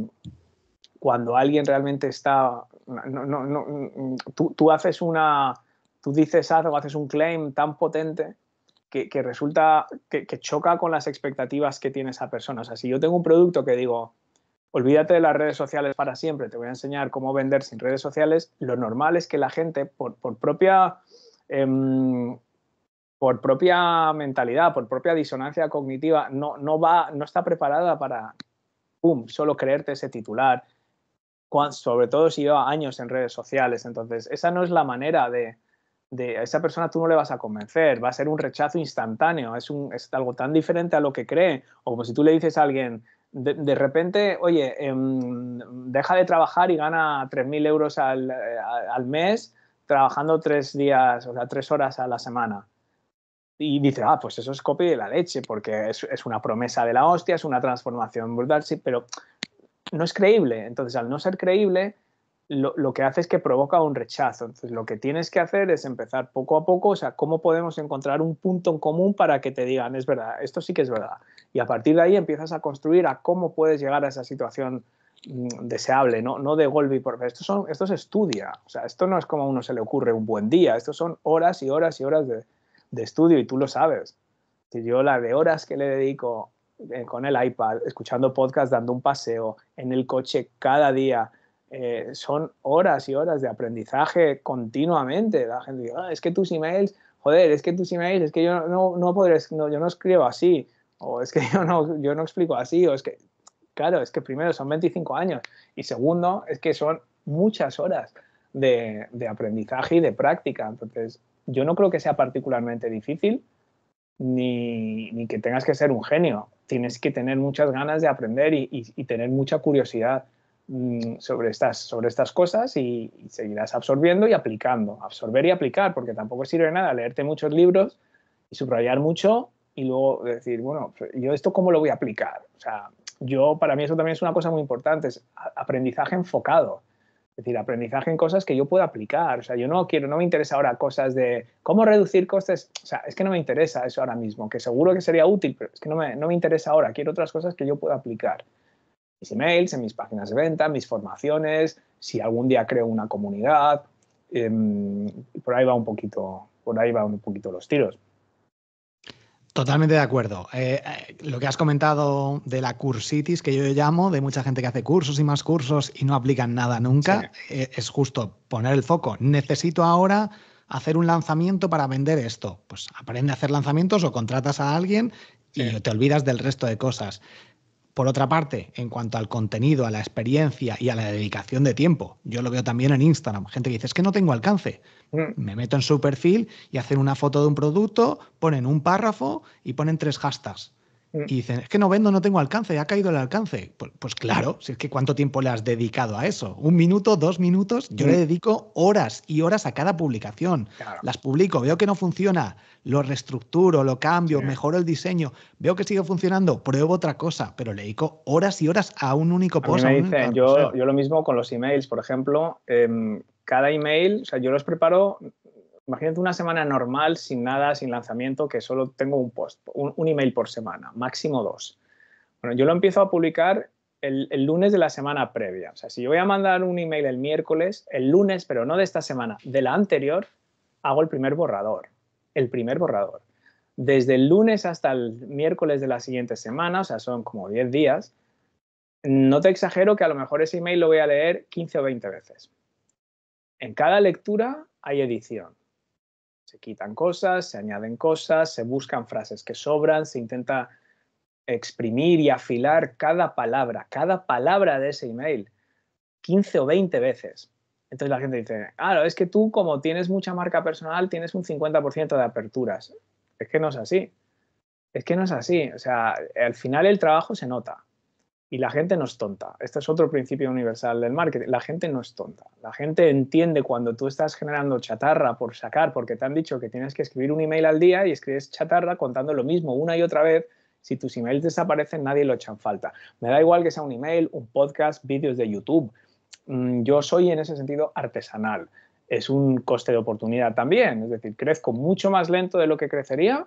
cuando alguien realmente está, no, no, no, tú, tú, haces una, tú dices algo, haces un claim tan potente que, que resulta que, que, choca con las expectativas que tiene esa persona. O sea, si yo tengo un producto que digo, olvídate de las redes sociales para siempre, te voy a enseñar cómo vender sin redes sociales, lo normal es que la gente, por, propia... Em, por propia mentalidad, por propia disonancia cognitiva, no, no, va, no está preparada para, solo creerte ese titular, sobre todo si lleva años en redes sociales. Entonces, esa no es la manera de, de, esa persona tú no le vas a convencer, va a ser un rechazo instantáneo, es, es algo tan diferente a lo que cree. O como pues si tú le dices a alguien, de, repente, oye, em, deja de trabajar y gana 3.000 euros al, eh, al, mes trabajando tres días, o sea, tres horas a la semana. Y dice, ah, pues eso es copia de la leche, porque es, es, una promesa de la hostia, es una transformación brutal, sí, pero no es creíble. Entonces, al no ser creíble, lo, que hace es que provoca un rechazo. Entonces, lo que tienes que hacer es empezar poco a poco, o sea, cómo podemos encontrar un punto en común para que te digan, es verdad, esto sí que es verdad. Y a partir de ahí empiezas a construir a cómo puedes llegar a esa situación mm, deseable, no, no de golpe y por... Esto, son, esto se estudia, o sea, esto no es como a uno se le ocurre un buen día, esto son horas y horas y horas de, estudio y tú lo sabes. Si yo la de horas que le dedico eh, con el iPad, escuchando podcast, dando un paseo, en el coche cada día, eh, son horas y horas de aprendizaje continuamente. La gente dice, ah, es que tus emails, joder, es que tus emails, es que yo no, no, podré, yo no escribo así, o es que yo no, yo no explico así, o es que, claro, es que primero son 25 años y segundo es que son muchas horas de, de aprendizaje y de práctica. Entonces, yo no creo que sea particularmente difícil. Ni, ni, que tengas que ser un genio. Tienes que tener muchas ganas de aprender y, y tener mucha curiosidad. Mm, sobre, estas, sobre estas cosas y, seguirás absorbiendo y aplicando. Absorber y aplicar, porque tampoco sirve de nada leerte muchos libros y subrayar mucho y luego decir, bueno, yo esto cómo lo voy a aplicar. O sea, yo para mí eso también es una cosa muy importante, es aprendizaje enfocado. Es decir, aprendizaje en cosas que yo pueda aplicar. O sea, yo no quiero, no me interesa ahora cosas de cómo reducir costes. O sea, es que no me interesa eso ahora mismo, que seguro que sería útil, pero es que no me, no me interesa ahora. Quiero otras cosas que yo pueda aplicar mis emails, en mis páginas de venta, en mis formaciones, si algún día creo una comunidad, em, por ahí va un poquito, por ahí va un poquito los tiros. Totalmente de acuerdo. Eh, eh, lo que has comentado de la cursitis, que yo llamo, de mucha gente que hace cursos y más cursos y no aplican nada nunca, eh, es justo poner el foco. Necesito ahora hacer un lanzamiento para vender esto. Pues aprende a hacer lanzamientos o contratas a alguien y te olvidas del resto de cosas. Por otra parte, en cuanto al contenido, a la experiencia y a la dedicación de tiempo, yo lo veo también en Instagram. Gente que dice, es que no tengo alcance. Mm. Me meto en su perfil y hacen una foto de un producto, ponen un párrafo y ponen tres hashtags. Mm. Y dicen, es que no vendo, no tengo alcance, ha caído el alcance. Pues, pues, claro, si es que cuánto tiempo le has dedicado a eso. Un minuto, dos minutos, yo le mm. dedico horas y horas a cada publicación. Las publico, veo que no funciona, lo reestructuro, lo cambio, mejoro el diseño, veo que sigue funcionando, pruebo otra cosa, pero le dedico horas y horas a un único post. A dicen, yo, lo mismo con los emails, por ejemplo, em, cada email, o sea, yo los preparo Imagínate una semana normal, sin nada, sin lanzamiento, que solo tengo un post, un, email por semana, máximo dos. Bueno, yo lo empiezo a publicar el, el, lunes de la semana previa. O sea, si yo voy a mandar un email el miércoles, el lunes, pero no de esta semana, de la anterior, hago el primer borrador. El primer borrador. Desde el lunes hasta el miércoles de la siguiente semana, o sea, son como 10 días, no te exagero que a lo mejor ese email lo voy a leer 15 o 20 veces. En cada lectura hay edición se quitan cosas, se añaden cosas, se buscan frases que sobran, se intenta exprimir y afilar cada palabra, cada palabra de ese email, 15 o 20 veces. Entonces la gente dice, claro, es que tú como tienes mucha marca personal, tienes un 50% de aperturas. Es que no es así. Es que no es así. O sea, al final el trabajo se nota. Y la gente no es tonta. Este es otro principio universal del marketing. La gente no es tonta. La gente entiende cuando tú estás generando chatarra por sacar, porque te han dicho que tienes que escribir un email al día y escribes chatarra contando lo mismo una y otra vez. Si tus emails desaparecen, nadie lo echa en falta. Me da igual que sea un email, un podcast, vídeos de YouTube. Mm, yo soy en ese sentido artesanal. Es un coste de oportunidad también. Es decir, crezco mucho más lento de lo que crecería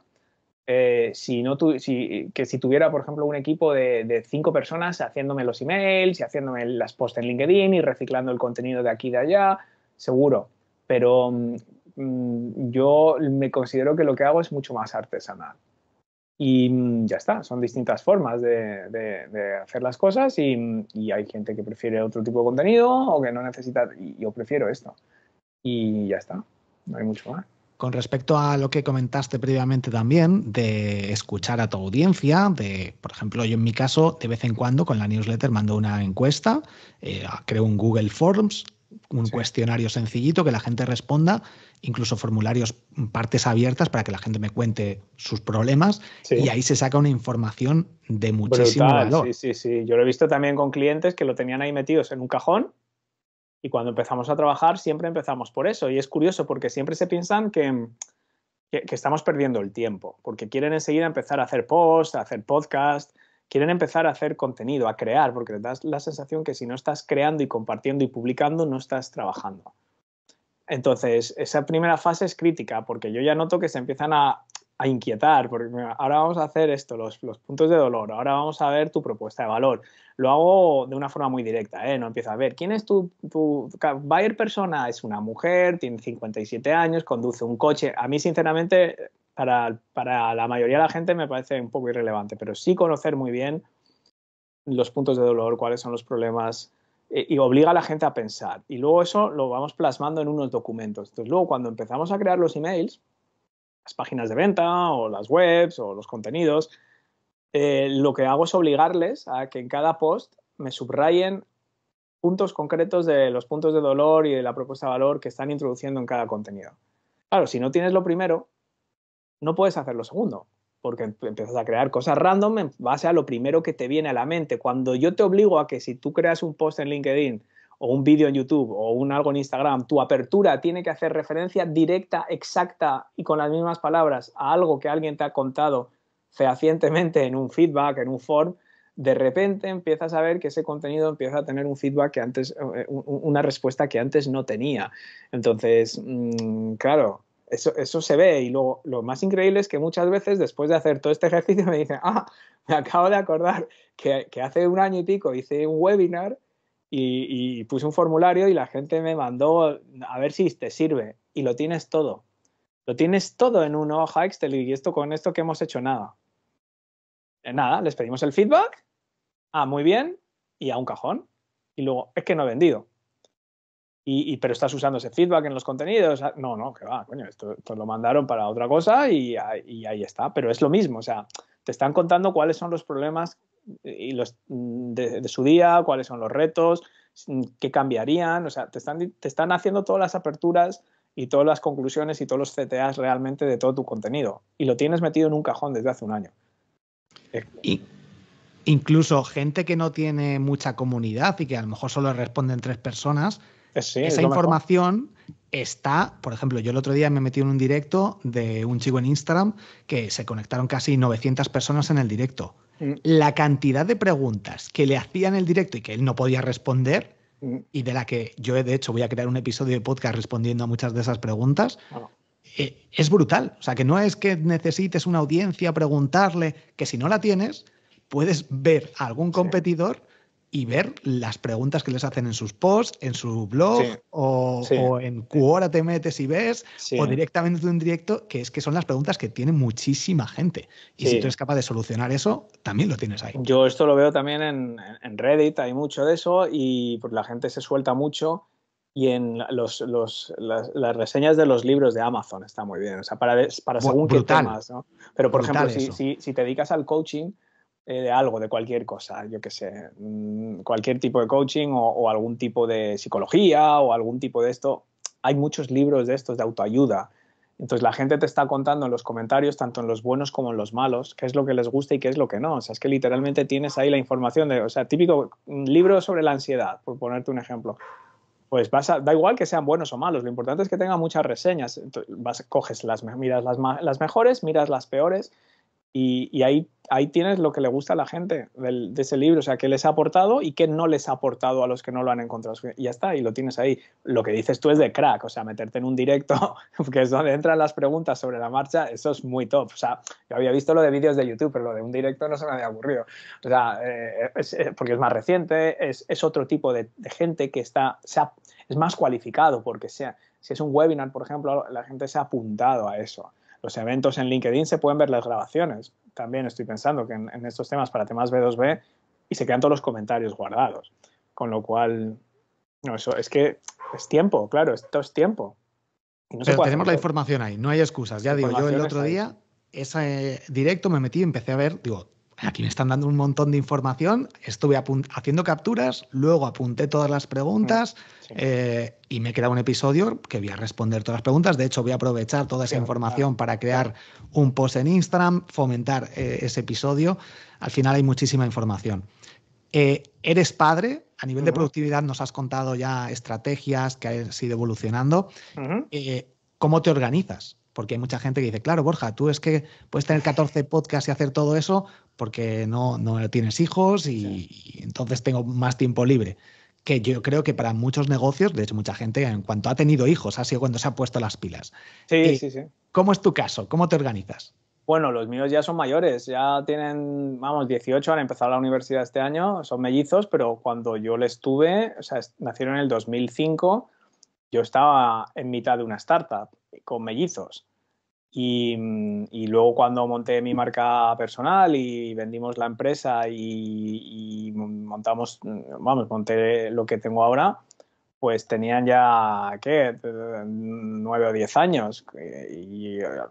eh, si no que si tuviera, por ejemplo, un equipo de, cinco personas haciéndome los emails y haciéndome las posts en LinkedIn y reciclando el contenido de aquí y de allá, seguro. Pero mm, mm, yo me considero que lo que hago es mucho más artesanal. Y mm, ya está, son distintas formas de, hacer las cosas y, y, hay gente que prefiere otro tipo de contenido o que no necesita, y yo prefiero esto. Y ya está, no hay mucho más. Con respecto a lo que comentaste previamente también, de escuchar a tu audiencia, de, por ejemplo, yo en mi caso, de vez en cuando con la newsletter mando una encuesta, eh, creo un Google Forms, un cuestionario sencillito que la gente responda, incluso formularios, mm, partes abiertas para que la gente me cuente sus problemas y ahí se saca una información de muchísimo valor. Sí, sí, sí. Yo lo he visto también con clientes que lo tenían ahí metidos en un cajón y cuando empezamos a trabajar siempre empezamos por eso. Y es curioso porque siempre se piensan que, estamos perdiendo el tiempo, porque quieren enseguida empezar a hacer posts, a hacer podcast, quieren empezar a hacer contenido, a crear, porque les das la sensación que si no estás creando y compartiendo y publicando, no estás trabajando. Entonces, esa primera fase es crítica, porque yo ya noto que se empiezan a, a inquietar, porque ahora vamos a hacer esto, los, puntos de dolor, ahora vamos a ver tu propuesta de valor. Lo hago de una forma muy directa, ¿eh? no empiezo a ver quién es tu, tu buyer persona, es una mujer, tiene 57 años, conduce un coche. A mí, sinceramente, para, para la mayoría de la gente me parece un poco irrelevante, pero sí conocer muy bien los puntos de dolor, cuáles son los problemas, eh, y obliga a la gente a pensar. Y luego eso lo vamos plasmando en unos documentos. Entonces, luego cuando empezamos a crear los emails, las páginas de venta o las webs o los contenidos, eh, lo que hago es obligarles a que en cada post me subrayen puntos concretos de los puntos de dolor y de la propuesta de valor que están introduciendo en cada contenido. Claro, si no tienes lo primero, no puedes hacer lo segundo, porque empiezas a crear cosas random en base a lo primero que te viene a la mente. Cuando yo te obligo a que si tú creas un post en LinkedIn o un vídeo en YouTube o un algo en Instagram, tu apertura tiene que hacer referencia directa, exacta y con las mismas palabras a algo que alguien te ha contado fehacientemente en un feedback, en un form, de repente empiezas a ver que ese contenido empieza a tener un feedback que antes, eh, una respuesta que antes no tenía. Entonces, mm, claro, eso, se ve y luego lo más increíble es que muchas veces después de hacer todo este ejercicio me dicen, ah, me acabo de acordar que, que hace un año y pico hice un webinar y, puse un formulario y la gente me mandó a ver si te sirve y lo tienes todo. Lo tienes todo en una hoja Excel y esto con esto que hemos hecho nada. Eh, nada, les pedimos el feedback. Ah, muy bien. Y a un cajón. Y luego, es que no he vendido. Y, pero estás usando ese feedback en los contenidos. Ah, no, no, que va, coño, esto, lo mandaron para otra cosa y, y, ahí está. Pero es lo mismo, o sea, te están contando cuáles son los problemas y los, mm, de, su día, cuáles son los retos, mm, qué cambiarían. O sea, te están, haciendo todas las aperturas y todas las conclusiones y todos los CTAs realmente de todo tu contenido. Y lo tienes metido en un cajón desde hace un año. Eh, incluso gente que no tiene mucha comunidad y que a lo mejor solo responden tres personas, esa información está, por ejemplo, yo el otro día me metí en un directo de un chico en Instagram que se conectaron casi 900 personas en el directo la cantidad de preguntas que le hacían en el directo y que él no podía responder, y de la que yo, de hecho, voy a crear un episodio de podcast respondiendo a muchas de esas preguntas, eh, es brutal. O sea, que no es que necesites una audiencia, preguntarle, que si no la tienes, puedes ver a algún competidor y ver las preguntas que les hacen en sus posts, en su blog, o, en Cuora te metes y ves, o directamente de un directo, que es que son las preguntas que tiene muchísima gente. Y si tú eres capaz de solucionar eso, también lo tienes ahí. Yo esto lo veo también en, Reddit, hay mucho de eso, y pues la gente se suelta mucho. Y en los, los, las, reseñas de los libros de Amazon está muy bien, o sea, para, para según qué temas, ¿no? Pero, por ejemplo, si, si, si te dedicas al coaching, eh, de algo, de cualquier cosa, yo qué sé, mm, cualquier tipo de coaching o, algún tipo de psicología o algún tipo de esto. Hay muchos libros de estos de autoayuda. Entonces la gente te está contando en los comentarios, tanto en los buenos como en los malos, qué es lo que les gusta y qué es lo que no. O sea, es que literalmente tienes ahí la información de, o sea, típico mm, libro sobre la ansiedad, por ponerte un ejemplo pues vas da igual que sean buenos o malos, lo importante es que tenga muchas reseñas. vas, coges las, miras las, las, mejores, miras las peores y, ahí, ahí tienes lo que le gusta a la gente de ese libro, o sea, qué les ha aportado y qué no les ha aportado a los que no lo han encontrado. Y ya está, y lo tienes ahí. Lo que dices tú es de crack, o sea, meterte en un directo, que es donde entran las preguntas sobre la marcha, eso es muy top. O sea, yo había visto lo de vídeos de YouTube, pero lo de un directo no se me había ocurrido. O sea, eh, eh, porque es más reciente, es, es otro tipo de, gente que está, es más cualificado, porque sea, si es un webinar, por ejemplo, la gente se ha apuntado a eso los eventos en LinkedIn se pueden ver las grabaciones. También estoy pensando que en, estos temas para temas B2B y se quedan todos los comentarios guardados. Con lo cual, no, eso es que es tiempo, claro, esto es tiempo. tenemos la información ahí, no hay excusas. Ya digo, yo el otro día, ese eh, directo me metí y empecé a ver, digo, Aquí me están dando un montón de información, estuve haciendo capturas, luego apunté todas las preguntas mm, eh, y me queda un episodio que voy a responder todas las preguntas. De hecho, voy a aprovechar toda esa información para crear un post en Instagram, fomentar eh, ese episodio. Al final hay muchísima información. Eh, eres padre, a nivel de productividad nos has contado ya estrategias que han ido evolucionando. ¿Cómo te organizas? porque hay mucha gente que dice, claro, Borja, tú es que puedes tener 14 podcasts y hacer todo eso porque no, tienes hijos y, entonces tengo más tiempo libre. Que yo creo que para muchos negocios, de hecho mucha gente en cuanto ha tenido hijos, ha sido cuando se ha puesto las pilas. Sí, eh, sí, sí. ¿Cómo es tu caso? ¿Cómo te organizas? Bueno, los míos ya son mayores, ya tienen, vamos, 18, han empezado la universidad este año, son mellizos, pero cuando yo les tuve, o sea, nacieron en el 2005, yo estaba en mitad de una startup con mellizos. Y, luego cuando monté mi marca personal y vendimos la empresa y, montamos, vamos, monté lo que tengo ahora, pues tenían ya, ¿qué? Nueve o diez años. Y, o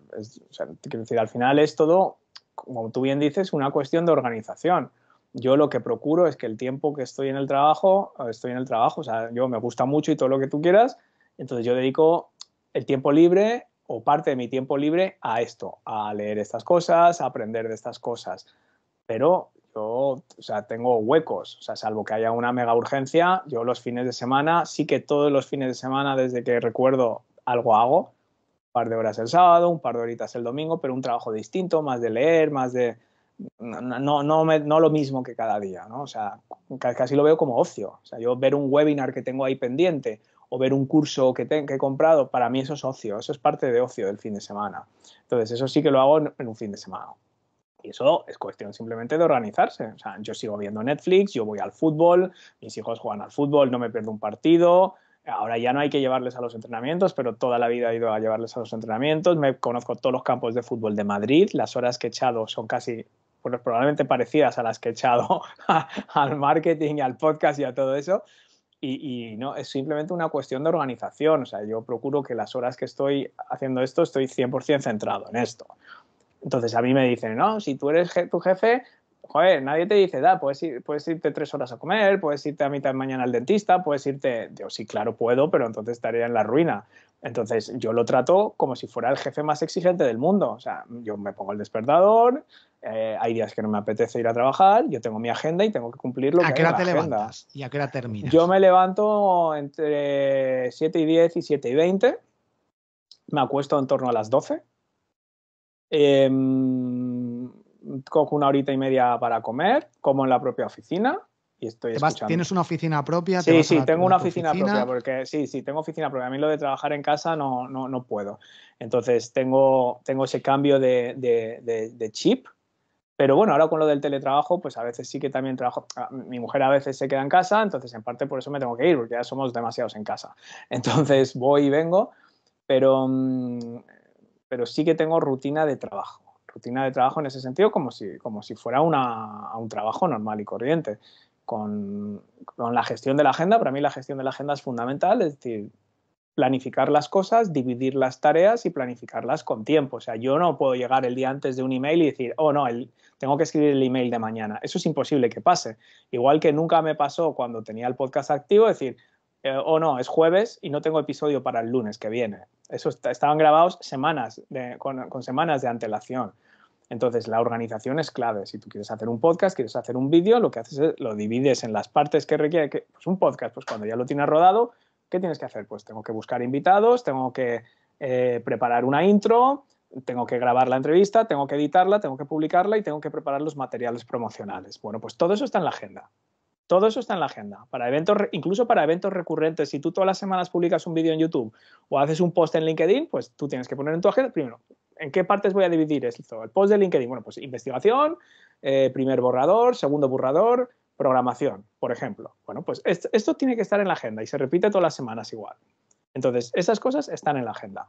quiero decir, al final es todo, como tú bien dices, una cuestión de organización. Yo lo que procuro es que el tiempo que estoy en el trabajo, estoy en el trabajo, o sea, yo me gusta mucho y todo lo que tú quieras, entonces yo dedico el tiempo libre o parte de mi tiempo libre a esto, a leer estas cosas, a aprender de estas cosas. Pero yo, o sea, tengo huecos, o sea, salvo que haya una mega urgencia, yo los fines de semana, sí que todos los fines de semana, desde que recuerdo, algo hago, un par de horas el sábado, un par de horitas el domingo, pero un trabajo distinto, más de leer, más de... No, no, no, no lo mismo que cada día, ¿no? O sea, casi lo veo como ocio. O sea, yo ver un webinar que tengo ahí pendiente o ver un curso que, tengo que he comprado, para mí eso es ocio, eso es parte de ocio del fin de semana. Entonces, eso sí que lo hago en un fin de semana. Y eso es cuestión simplemente de organizarse. yo sigo viendo Netflix, yo voy al fútbol, mis hijos juegan al fútbol, no me pierdo un partido. Ahora ya no hay que llevarles a los entrenamientos, pero toda la vida he ido a llevarles a los entrenamientos. Me conozco todos los campos de fútbol de Madrid. Las horas que he echado son casi pues, probablemente parecidas a las que he echado al marketing y al podcast y a todo eso. Y, no, es simplemente una cuestión de organización. O sea, yo procuro que las horas que estoy haciendo esto estoy 100% centrado en esto. Entonces a mí me dicen, no, si tú eres tu jefe, joder, nadie te dice, da, puedes, ir, puedes irte tres horas a comer, puedes irte a mitad de mañana al dentista, puedes irte. Yo sí, claro, puedo, pero entonces estaría en la ruina. Entonces yo lo trato como si fuera el jefe más exigente del mundo. O sea, yo me pongo el despertador, eh, hay días que no me apetece ir a trabajar, yo tengo mi agenda y tengo que cumplir lo ¿A qué hora te levantas y a qué hora terminas? Yo me levanto entre 7 y 10 y 7 y 20, me acuesto en torno a las 12, eh, em, cojo una horita y media para comer, como en la propia oficina, estoy escuchando. ¿Tienes una oficina propia? Sí, sí, tengo una oficina, propia, porque sí, sí, tengo oficina propia. A mí lo de trabajar en casa no, no, no puedo. Entonces tengo, tengo ese cambio de, de, de, de, chip. Pero bueno, ahora con lo del teletrabajo, pues a veces sí que también trabajo. Ah, mi mujer a veces se queda en casa, entonces en parte por eso me tengo que ir, porque ya somos demasiados en casa. Entonces voy y vengo, pero, mm, pero sí que tengo rutina de trabajo rutina de trabajo en ese sentido como si, como si fuera una, un trabajo normal y corriente con, la gestión de la agenda. Para mí la gestión de la agenda es fundamental, es decir, planificar las cosas, dividir las tareas y planificarlas con tiempo. O sea, yo no puedo llegar el día antes de un email y decir, oh no, tengo que escribir el email de mañana. Eso es imposible que pase. Igual que nunca me pasó cuando tenía el podcast activo, decir, eh, oh, no, es jueves y no tengo episodio para el lunes que viene. Eso estaban grabados semanas con, semanas de antelación. Entonces, la organización es clave. Si tú quieres hacer un podcast, quieres hacer un vídeo, lo que haces es lo divides en las partes que requiere. Que, pues un podcast, pues cuando ya lo tienes rodado, ¿qué tienes que hacer? Pues tengo que buscar invitados, tengo que eh, preparar una intro, tengo que grabar la entrevista, tengo que editarla, tengo que publicarla y tengo que preparar los materiales promocionales. Bueno, pues todo eso está en la agenda. Todo eso está en la agenda. Para eventos, incluso para eventos recurrentes, si tú todas las semanas publicas un vídeo en YouTube o haces un post en LinkedIn, pues tú tienes que poner en tu agenda primero ¿En qué partes voy a dividir esto? El post de LinkedIn. Bueno, pues investigación, eh, primer borrador, segundo borrador, programación, por ejemplo. Bueno, pues esto, tiene que estar en la agenda y se repite todas las semanas igual. Entonces, esas cosas están en la agenda.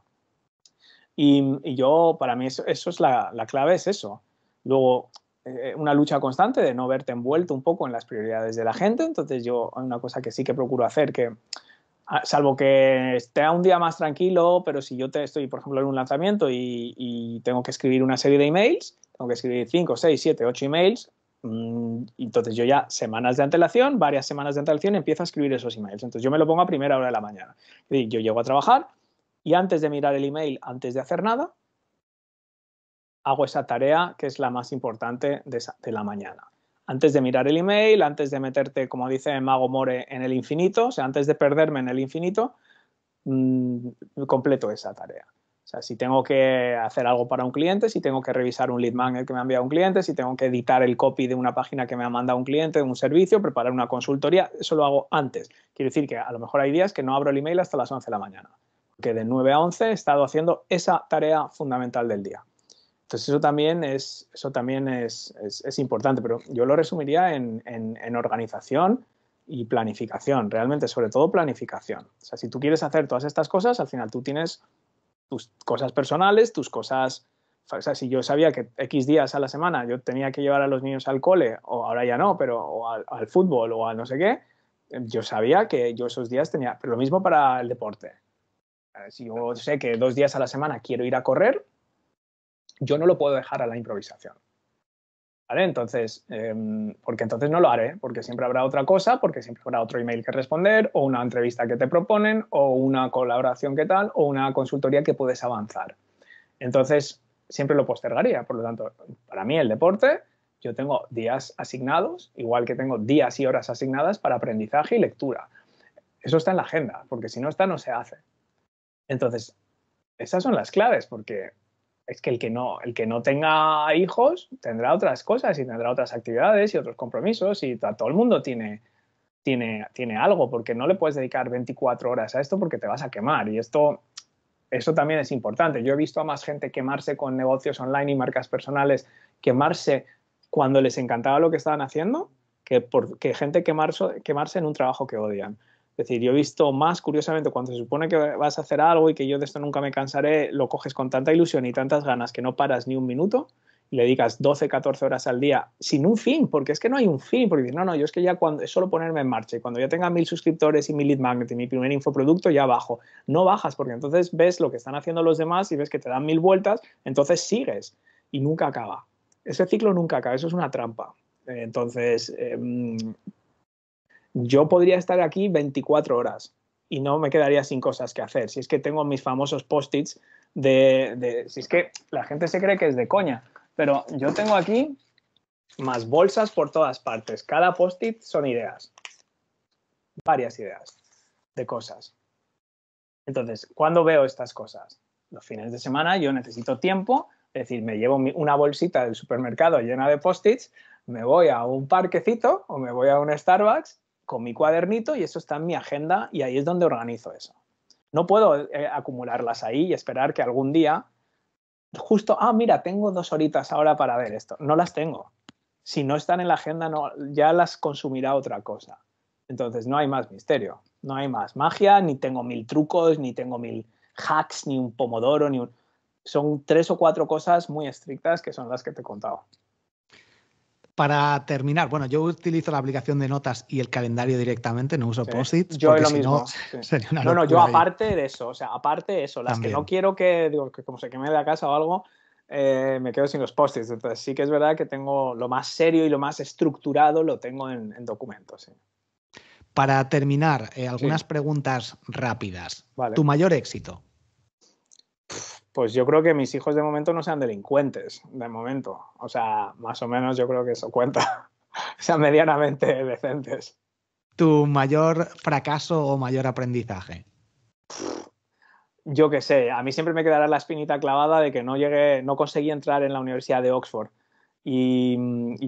Y, yo, para mí, eso, es la, clave, es eso. Luego, eh, una lucha constante de no verte envuelto un poco en las prioridades de la gente. Entonces, yo, una cosa que sí que procuro hacer, que Ah, salvo que esté un día más tranquilo, pero si yo te estoy, por ejemplo, en un lanzamiento y, tengo que escribir una serie de emails, tengo que escribir 5, 6, 7, 8 emails, mm, entonces yo ya semanas de antelación, varias semanas de antelación, empiezo a escribir esos emails. Entonces yo me lo pongo a primera hora de la mañana. yo llego a trabajar y antes de mirar el email, antes de hacer nada, hago esa tarea que es la más importante de la mañana antes de mirar el email, antes de meterte, como dice Mago More, en el infinito, o sea, antes de perderme en el infinito, mm, completo esa tarea. O sea, si tengo que hacer algo para un cliente, si tengo que revisar un lead magnet que me ha enviado un cliente, si tengo que editar el copy de una página que me ha mandado un cliente, de un servicio, preparar una consultoría, eso lo hago antes. Quiero decir que a lo mejor hay días que no abro el email hasta las 11 de la mañana, que de 9 a 11 he estado haciendo esa tarea fundamental del día. Entonces eso también es, eso también es, es, importante, pero yo lo resumiría en, en, organización y planificación, realmente, sobre todo planificación. O sea, si tú quieres hacer todas estas cosas, al final tú tienes tus cosas personales, tus cosas... O sea, si yo sabía que X días a la semana yo tenía que llevar a los niños al cole, o ahora ya no, pero al, al fútbol o al no sé qué, yo sabía que yo esos días tenía... Pero lo mismo para el deporte. Eh, si yo sé que dos días a la semana quiero ir a correr, yo no lo puedo dejar a la improvisación. ¿Vale? Entonces, em, porque entonces no lo haré, porque siempre habrá otra cosa, porque siempre habrá otro email que responder, o una entrevista que te proponen, o una colaboración que tal, o una consultoría que puedes avanzar. Entonces, siempre lo postergaría. Por lo tanto, para mí el deporte, yo tengo días asignados, igual que tengo días y horas asignadas para aprendizaje y lectura. Eso está en la agenda, porque si no está, no se hace. Entonces, esas son las claves, porque es que el que no, el que no tenga hijos tendrá otras cosas y tendrá otras actividades y otros compromisos y todo el mundo tiene, tiene, tiene algo, porque no le puedes dedicar 24 horas a esto porque te vas a quemar. Y esto, eso también es importante. Yo he visto a más gente quemarse con negocios online y marcas personales, quemarse cuando les encantaba lo que estaban haciendo, que, gente quemarse, quemarse en un trabajo que odian. Es decir, yo he visto más, curiosamente, cuando se supone que vas a hacer algo y que yo de esto nunca me cansaré, lo coges con tanta ilusión y tantas ganas que no paras ni un minuto y le dedicas 12, 14 horas al día sin un fin, porque es que no hay un fin, porque dices, no, no, yo es que ya cuando es solo ponerme en marcha y cuando ya tenga mil suscriptores y mil lead magnet y mi primer infoproducto, ya bajo. No bajas, porque entonces ves lo que están haciendo los demás y ves que te dan mil vueltas, entonces sigues y nunca acaba. Ese ciclo nunca acaba, eso es una trampa. Entonces, em, yo podría estar aquí 24 horas y no me quedaría sin cosas que hacer. Si es que tengo mis famosos post-its de, Si es que la gente se cree que es de coña, pero yo tengo aquí más bolsas por todas partes. Cada post-it son ideas. Varias ideas de cosas. Entonces, ¿cuándo veo estas cosas? Los fines de semana yo necesito tiempo, es decir, me llevo una bolsita del supermercado llena de post-its, me voy a un parquecito o me voy a un Starbucks con mi cuadernito y eso está en mi agenda y ahí es donde organizo eso. No puedo eh, acumularlas ahí y esperar que algún día, justo, ah, mira, tengo dos horitas ahora para ver esto. No las tengo. Si no están en la agenda, no, ya las consumirá otra cosa. Entonces no hay más misterio, no hay más magia, ni tengo mil trucos, ni tengo mil hacks, ni un pomodoro, ni un... Son tres o cuatro cosas muy estrictas que son las que te he contado. Para terminar, bueno, yo utilizo la aplicación de notas y el calendario directamente, no uso post it Yo lo mismo. No, no, yo aparte de eso, o sea, aparte de eso, las que no quiero que, digo, que como se queme de la casa o algo, eh, me quedo sin los post-its. Entonces sí que es verdad que tengo lo más serio y lo más estructurado lo tengo en, documentos. Para terminar, eh, algunas preguntas rápidas. ¿Tu mayor éxito? pues yo creo que mis hijos de momento no sean delincuentes, de momento. O sea, más o menos yo creo que eso cuenta. sean medianamente decentes. ¿Tu mayor fracaso o mayor aprendizaje? Yo qué sé, a mí siempre me quedará la espinita clavada de que no llegué, no conseguí entrar en la Universidad de Oxford. Y,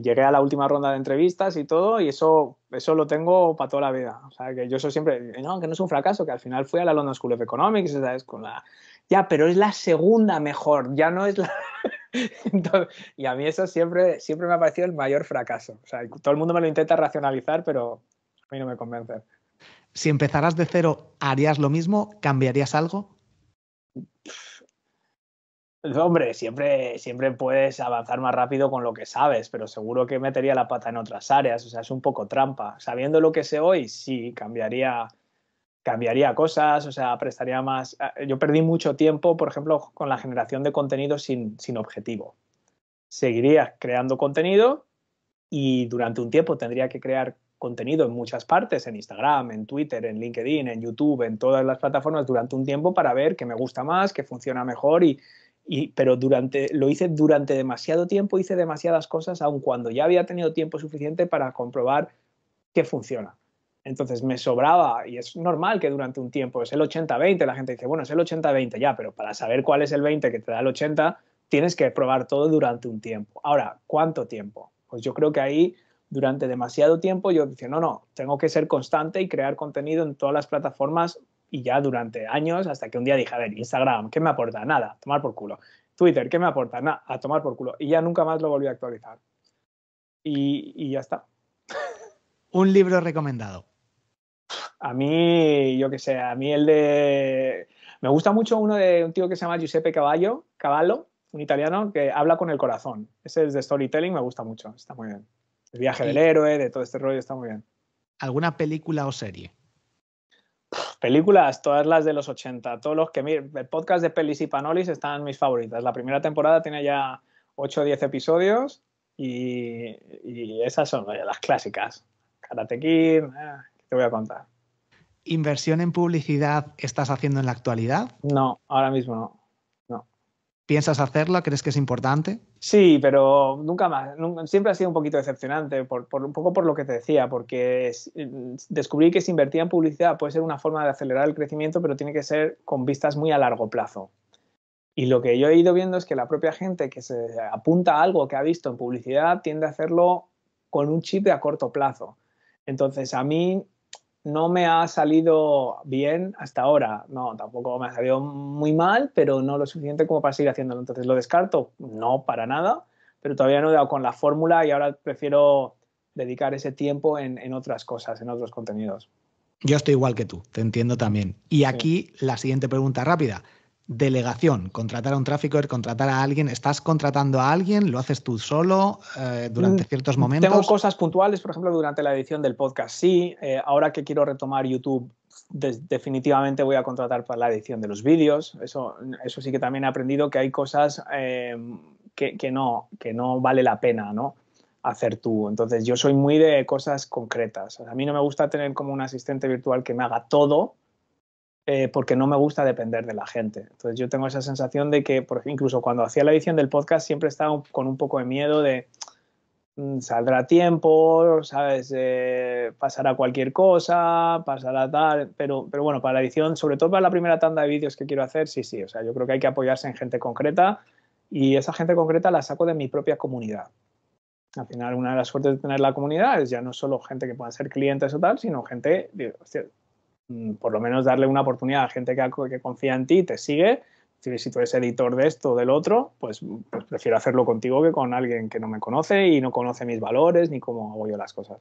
llegué a la última ronda de entrevistas y todo, y eso, eso lo tengo para toda la vida. O sea, que yo eso siempre, no, que no es un fracaso, que al final fui a la London School of Economics, ¿sabes? Con la ya, pero es la segunda mejor, ya no es la... y a mí eso siempre, siempre me ha parecido el mayor fracaso. O sea, todo el mundo me lo intenta racionalizar, pero a mí no me convence. Si empezaras de cero, ¿harías lo mismo? ¿Cambiarías algo? Hombre, siempre, siempre puedes avanzar más rápido con lo que sabes, pero seguro que metería la pata en otras áreas. O sea, es un poco trampa. Sabiendo lo que sé hoy, sí, cambiaría, cambiaría cosas, o sea, prestaría más... Ah, yo perdí mucho tiempo, por ejemplo, con la generación de contenido sin, objetivo. Seguiría creando contenido y durante un tiempo tendría que crear contenido en muchas partes, en Instagram, en Twitter, en LinkedIn, en YouTube, en todas las plataformas durante un tiempo para ver qué me gusta más, qué funciona mejor y, pero durante lo hice durante demasiado tiempo, hice demasiadas cosas aun cuando ya había tenido tiempo suficiente para comprobar qué funciona. Entonces me sobraba, y es normal que durante un tiempo es el 80-20, la gente dice, bueno, es el 80-20 ya, pero para saber cuál es el 20 que te da el 80, tienes que probar todo durante un tiempo. Ahora, ¿cuánto tiempo? Pues yo creo que ahí durante demasiado tiempo yo decía, no, no, tengo que ser constante y crear contenido en todas las plataformas y ya durante años hasta que un día dije, a ver, Instagram, ¿qué me aporta? Nada, tomar por culo. Twitter, ¿qué me aporta? Nada, a tomar por culo. Y ya nunca más lo volví a actualizar. y ya está. un libro recomendado. A mí, yo qué sé, a mí el de. Me gusta mucho uno de un tío que se llama Giuseppe Cavallo, un italiano que habla con el corazón. Ese es de storytelling, me gusta mucho, está muy bien. El viaje del héroe, de todo este rollo, está muy bien. ¿Alguna película o serie? Películas, todas las de los 80, todos los que miren, el podcast de Pelis y Panolis están mis favoritas. La primera temporada tiene ya 8 o 10 episodios y, esas son eh, las clásicas. Karate Kid, eh, te voy a contar. ¿Inversión en publicidad estás haciendo en la actualidad? No, ahora mismo no. no. ¿Piensas hacerla? ¿Crees que es importante? Sí, pero nunca más. siempre ha sido un poquito decepcionante, por, un poco por lo que te decía, porque mm, descubrí que si invertía en publicidad puede ser una forma de acelerar el crecimiento, pero tiene que ser con vistas muy a largo plazo. Y lo que yo he ido viendo es que la propia gente que se apunta a algo que ha visto en publicidad tiende a hacerlo con un chip de a corto plazo. Entonces, a mí no me ha salido bien hasta ahora. No, tampoco me ha salido muy mal, pero no lo suficiente como para seguir haciéndolo. Entonces, ¿lo descarto? No, para nada, pero todavía no he dado con la fórmula y ahora prefiero dedicar ese tiempo en, otras cosas, en otros contenidos. Yo estoy igual que tú, te entiendo también. Y aquí la siguiente pregunta rápida delegación, contratar a un tráfico? contratar a alguien, estás contratando a alguien, lo haces tú solo eh, durante mm, ciertos momentos. Tengo cosas puntuales, por ejemplo, durante la edición del podcast, sí, eh, ahora que quiero retomar YouTube, definitivamente voy a contratar para la edición de los vídeos, eso, eso sí que también he aprendido que hay cosas em, que, no, que no vale la pena, ¿no? hacer tú. Entonces yo soy muy de cosas concretas. A mí no me gusta tener como un asistente virtual que me haga todo, eh, porque no me gusta depender de la gente. Entonces yo tengo esa sensación de que, incluso cuando hacía la edición del podcast, siempre estaba con un poco de miedo de mm, saldrá tiempo, ¿sabes? Eh, pasará cualquier cosa, pasará tal, pero, pero bueno, para la edición, sobre todo para la primera tanda de vídeos que quiero hacer, sí, sí, o sea, yo creo que hay que apoyarse en gente concreta y esa gente concreta la saco de mi propia comunidad. Al final, una de las suertes de tener la comunidad es ya no solo gente que puedan ser clientes o tal, sino gente, Mm, por lo menos darle una oportunidad a gente que, confía en ti, y te sigue. Si, tú eres editor de esto o del otro, pues, pues, prefiero hacerlo contigo que con alguien que no me conoce y no conoce mis valores ni cómo hago yo las cosas.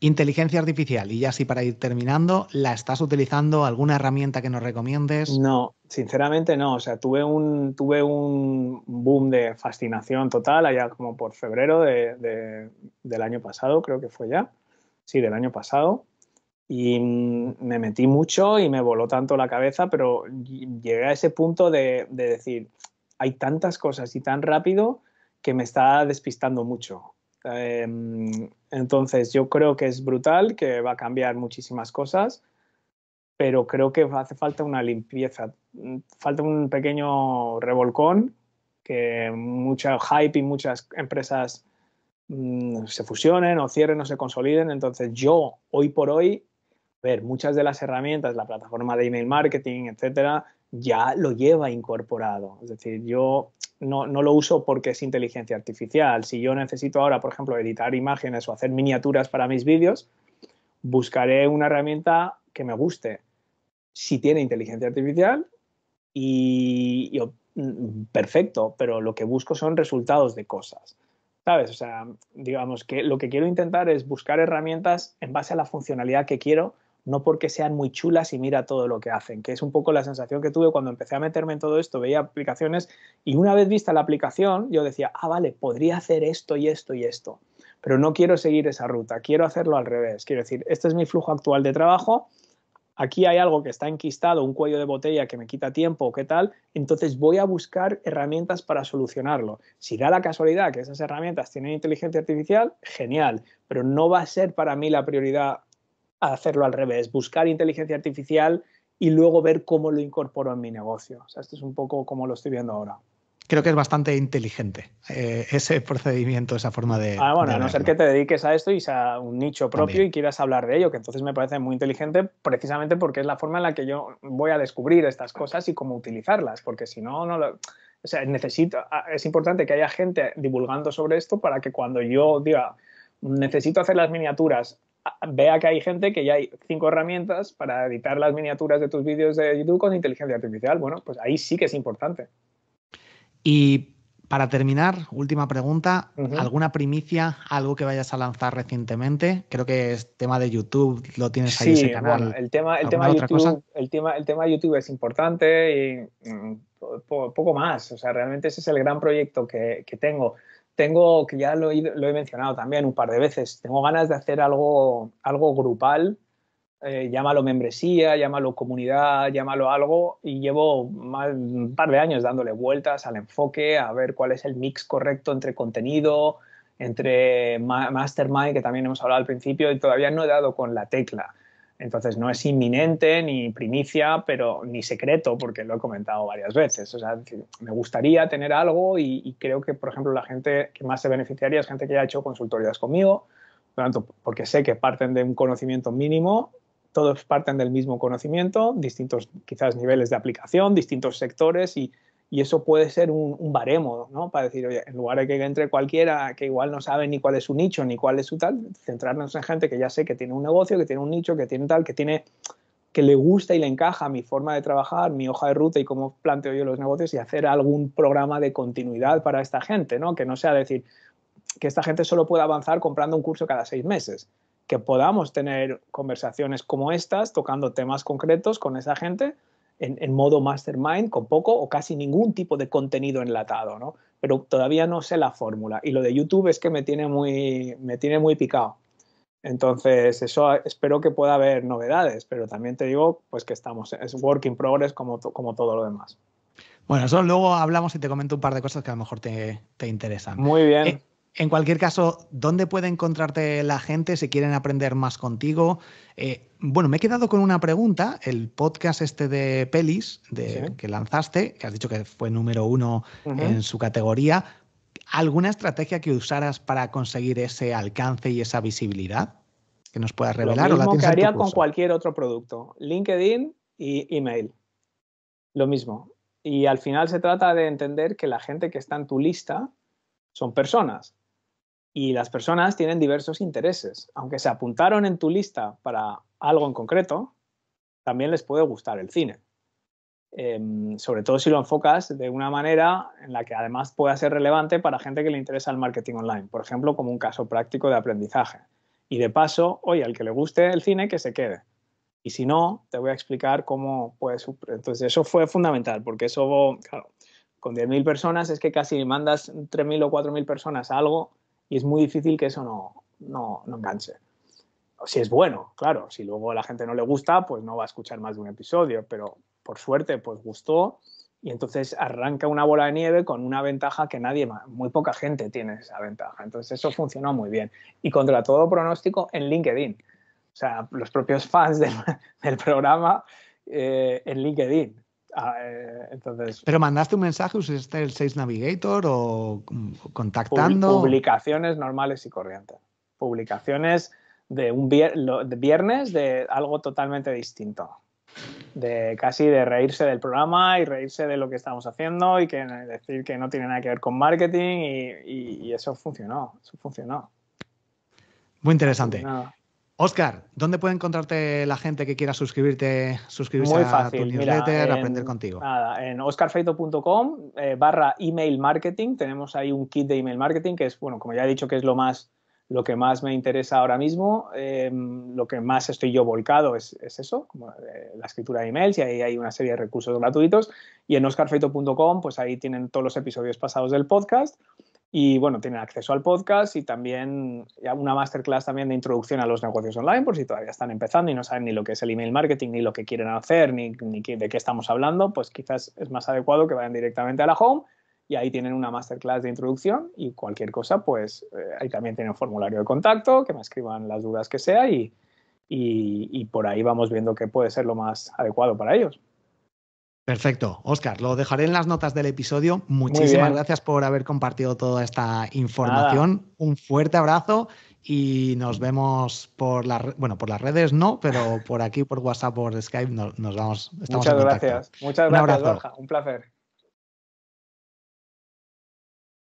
Inteligencia artificial, y ya así para ir terminando, ¿la estás utilizando? ¿Alguna herramienta que nos recomiendes? No, sinceramente no. O sea, tuve un, tuve un boom de fascinación total allá como por febrero del año pasado, creo que fue ya. Sí, del año pasado y me metí mucho y me voló tanto la cabeza, pero llegué a ese punto de, decir, hay tantas cosas y tan rápido que me está despistando mucho. Em, entonces yo creo que es brutal, que va a cambiar muchísimas cosas, pero creo que hace falta una limpieza, falta un pequeño revolcón, que mucha hype y muchas empresas mm, se fusionen o cierren o se consoliden. Entonces yo hoy por hoy ver, muchas de las herramientas, la plataforma de email marketing, etcétera, ya lo lleva incorporado. Es decir, yo no, lo uso porque es inteligencia artificial. Si yo necesito ahora, por ejemplo, editar imágenes o hacer miniaturas para mis vídeos, buscaré una herramienta que me guste. Si tiene inteligencia artificial, y, perfecto, pero lo que busco son resultados de cosas. ¿Sabes? O sea, digamos que lo que quiero intentar es buscar herramientas en base a la funcionalidad que quiero no porque sean muy chulas y mira todo lo que hacen, que es un poco la sensación que tuve cuando empecé a meterme en todo esto, veía aplicaciones y una vez vista la aplicación yo decía, ah, vale, podría hacer esto y esto y esto, pero no quiero seguir esa ruta, quiero hacerlo al revés, quiero decir, este es mi flujo actual de trabajo, aquí hay algo que está enquistado, un cuello de botella que me quita tiempo o qué tal, entonces voy a buscar herramientas para solucionarlo. Si da la casualidad que esas herramientas tienen inteligencia artificial, genial, pero no va a ser para mí la prioridad hacerlo al revés, buscar inteligencia artificial y luego ver cómo lo incorporo en mi negocio. O sea, esto es un poco como lo estoy viendo ahora. Creo que es bastante inteligente eh, ese procedimiento, esa forma de... Ah, bueno, a no ser que te dediques a esto y sea un nicho propio y quieras hablar de ello, que entonces me parece muy inteligente precisamente porque es la forma en la que yo voy a descubrir estas cosas y cómo utilizarlas, porque si no, no lo... O sea, necesito, ah, es importante que haya gente divulgando sobre esto para que cuando yo diga, necesito hacer las miniaturas vea que hay gente que ya hay cinco herramientas para editar las miniaturas de tus vídeos de YouTube con inteligencia artificial. Bueno, pues ahí sí que es importante. Y para terminar, última pregunta, ¿alguna primicia, algo que vayas a lanzar recientemente? Creo que es tema de YouTube, lo tienes ahí ese canal. el tema, el tema, el tema, de YouTube es importante y mm, poco más. O sea, realmente ese es el gran proyecto que, que tengo tengo, que ya lo he, mencionado también un par de veces, tengo ganas de hacer algo, algo grupal, eh, llámalo membresía, llámalo comunidad, llámalo algo, y llevo un par de años dándole vueltas al enfoque, a ver cuál es el mix correcto entre contenido, entre mastermind, que también hemos hablado al principio, y todavía no he dado con la tecla. Entonces no es inminente ni primicia, pero ni secreto, porque lo he comentado varias veces. O sea, me gustaría tener algo y, creo que, por ejemplo, la gente que más se beneficiaría es gente que ya ha hecho consultorías conmigo, tanto, porque sé que parten de un conocimiento mínimo, todos parten del mismo conocimiento, distintos quizás niveles de aplicación, distintos sectores y y eso puede ser un, baremo, ¿no? Para decir, oye, en lugar de que entre cualquiera que igual no sabe ni cuál es su nicho, ni cuál es su tal, centrarnos en gente que ya sé que tiene un negocio, que tiene un nicho, que tiene tal, que tiene que le gusta y le encaja mi forma de trabajar, mi hoja de ruta y cómo planteo yo los negocios y hacer algún programa de continuidad para esta gente, ¿no? Que no sea decir que esta gente solo pueda avanzar comprando un curso cada seis meses, que podamos tener conversaciones como estas, tocando temas concretos con esa gente en, modo mastermind con poco o casi ningún tipo de contenido enlatado, ¿no? Pero todavía no sé la fórmula. Y lo de YouTube es que me tiene muy, me tiene muy picado. Entonces, eso espero que pueda haber novedades, pero también te digo, pues que estamos, es work in progress como, como todo lo demás. Bueno, eso luego hablamos y te comento un par de cosas que a lo mejor te, interesan. Muy bien. Eh, en cualquier caso, ¿dónde puede encontrarte la gente si quieren aprender más contigo? Eh, bueno, me he quedado con una pregunta. El podcast este de pelis que lanzaste, que has dicho que fue número uno en su categoría, ¿alguna estrategia que usaras para conseguir ese alcance y esa visibilidad que nos puedas revelar? Lo mismo la que haría con cualquier otro producto, LinkedIn y email. Lo mismo. Y al final se trata de entender que la gente que está en tu lista son personas y las personas tienen diversos intereses. Aunque se apuntaron en tu lista para algo en concreto, también les puede gustar el cine. Em, sobre todo si lo enfocas de una manera en la que además pueda ser relevante para gente que le interesa el marketing online, por ejemplo, como un caso práctico de aprendizaje. Y de paso, oye, al que le guste el cine, que se quede. Y si no, te voy a explicar cómo puedes... Entonces, eso fue fundamental, porque eso, claro, con 10.000 personas es que casi mandas 3.000 o 4.000 personas a algo y es muy difícil que eso no, no, no enganche. Si es bueno, claro, si luego a la gente no le gusta, pues no va a escuchar más de un episodio, pero por suerte, pues gustó y entonces arranca una bola de nieve con una ventaja que nadie, muy poca gente tiene esa ventaja. Entonces eso funcionó muy bien. Y contra todo pronóstico en LinkedIn. O sea, los propios fans del, programa eh, en LinkedIn. Ah, eh, entonces, ¿Pero mandaste un mensaje? ¿Usaste el 6 Navigator o contactando? Publicaciones normales y corrientes. Publicaciones de un viernes de algo totalmente distinto. De casi de reírse del programa y reírse de lo que estamos haciendo y que decir que no tiene nada que ver con marketing y, eso funcionó, funcionó. Muy interesante. Oscar, ¿dónde puede encontrarte la gente que quiera suscribirte, suscribirse a tu newsletter, aprender contigo? Nada, en oscarfeito.com eh, barra email marketing, tenemos ahí un kit de email marketing que es, bueno, como ya he dicho, que es lo más lo que más me interesa ahora mismo, em, lo que más estoy yo volcado es, eso, eh, la escritura de emails y ahí hay una serie de recursos gratuitos. Y en oscarfeito.com, pues ahí tienen todos los episodios pasados del podcast y bueno, tienen acceso al podcast y también una masterclass también de introducción a los negocios online, por si todavía están empezando y no saben ni lo que es el email marketing, ni lo que quieren hacer, ni, de qué estamos hablando, pues quizás es más adecuado que vayan directamente a la home y ahí tienen una masterclass de introducción y cualquier cosa, pues eh, ahí también tienen un formulario de contacto, que me escriban las dudas que sea y, y por ahí vamos viendo qué puede ser lo más adecuado para ellos. Perfecto. Oscar, lo dejaré en las notas del episodio. Muchísimas gracias por haber compartido toda esta información. Un fuerte abrazo y nos vemos por las bueno por las redes no pero por aquí por WhatsApp por Skype nos, vamos muchas gracias muchas gracias un, Borja, un placer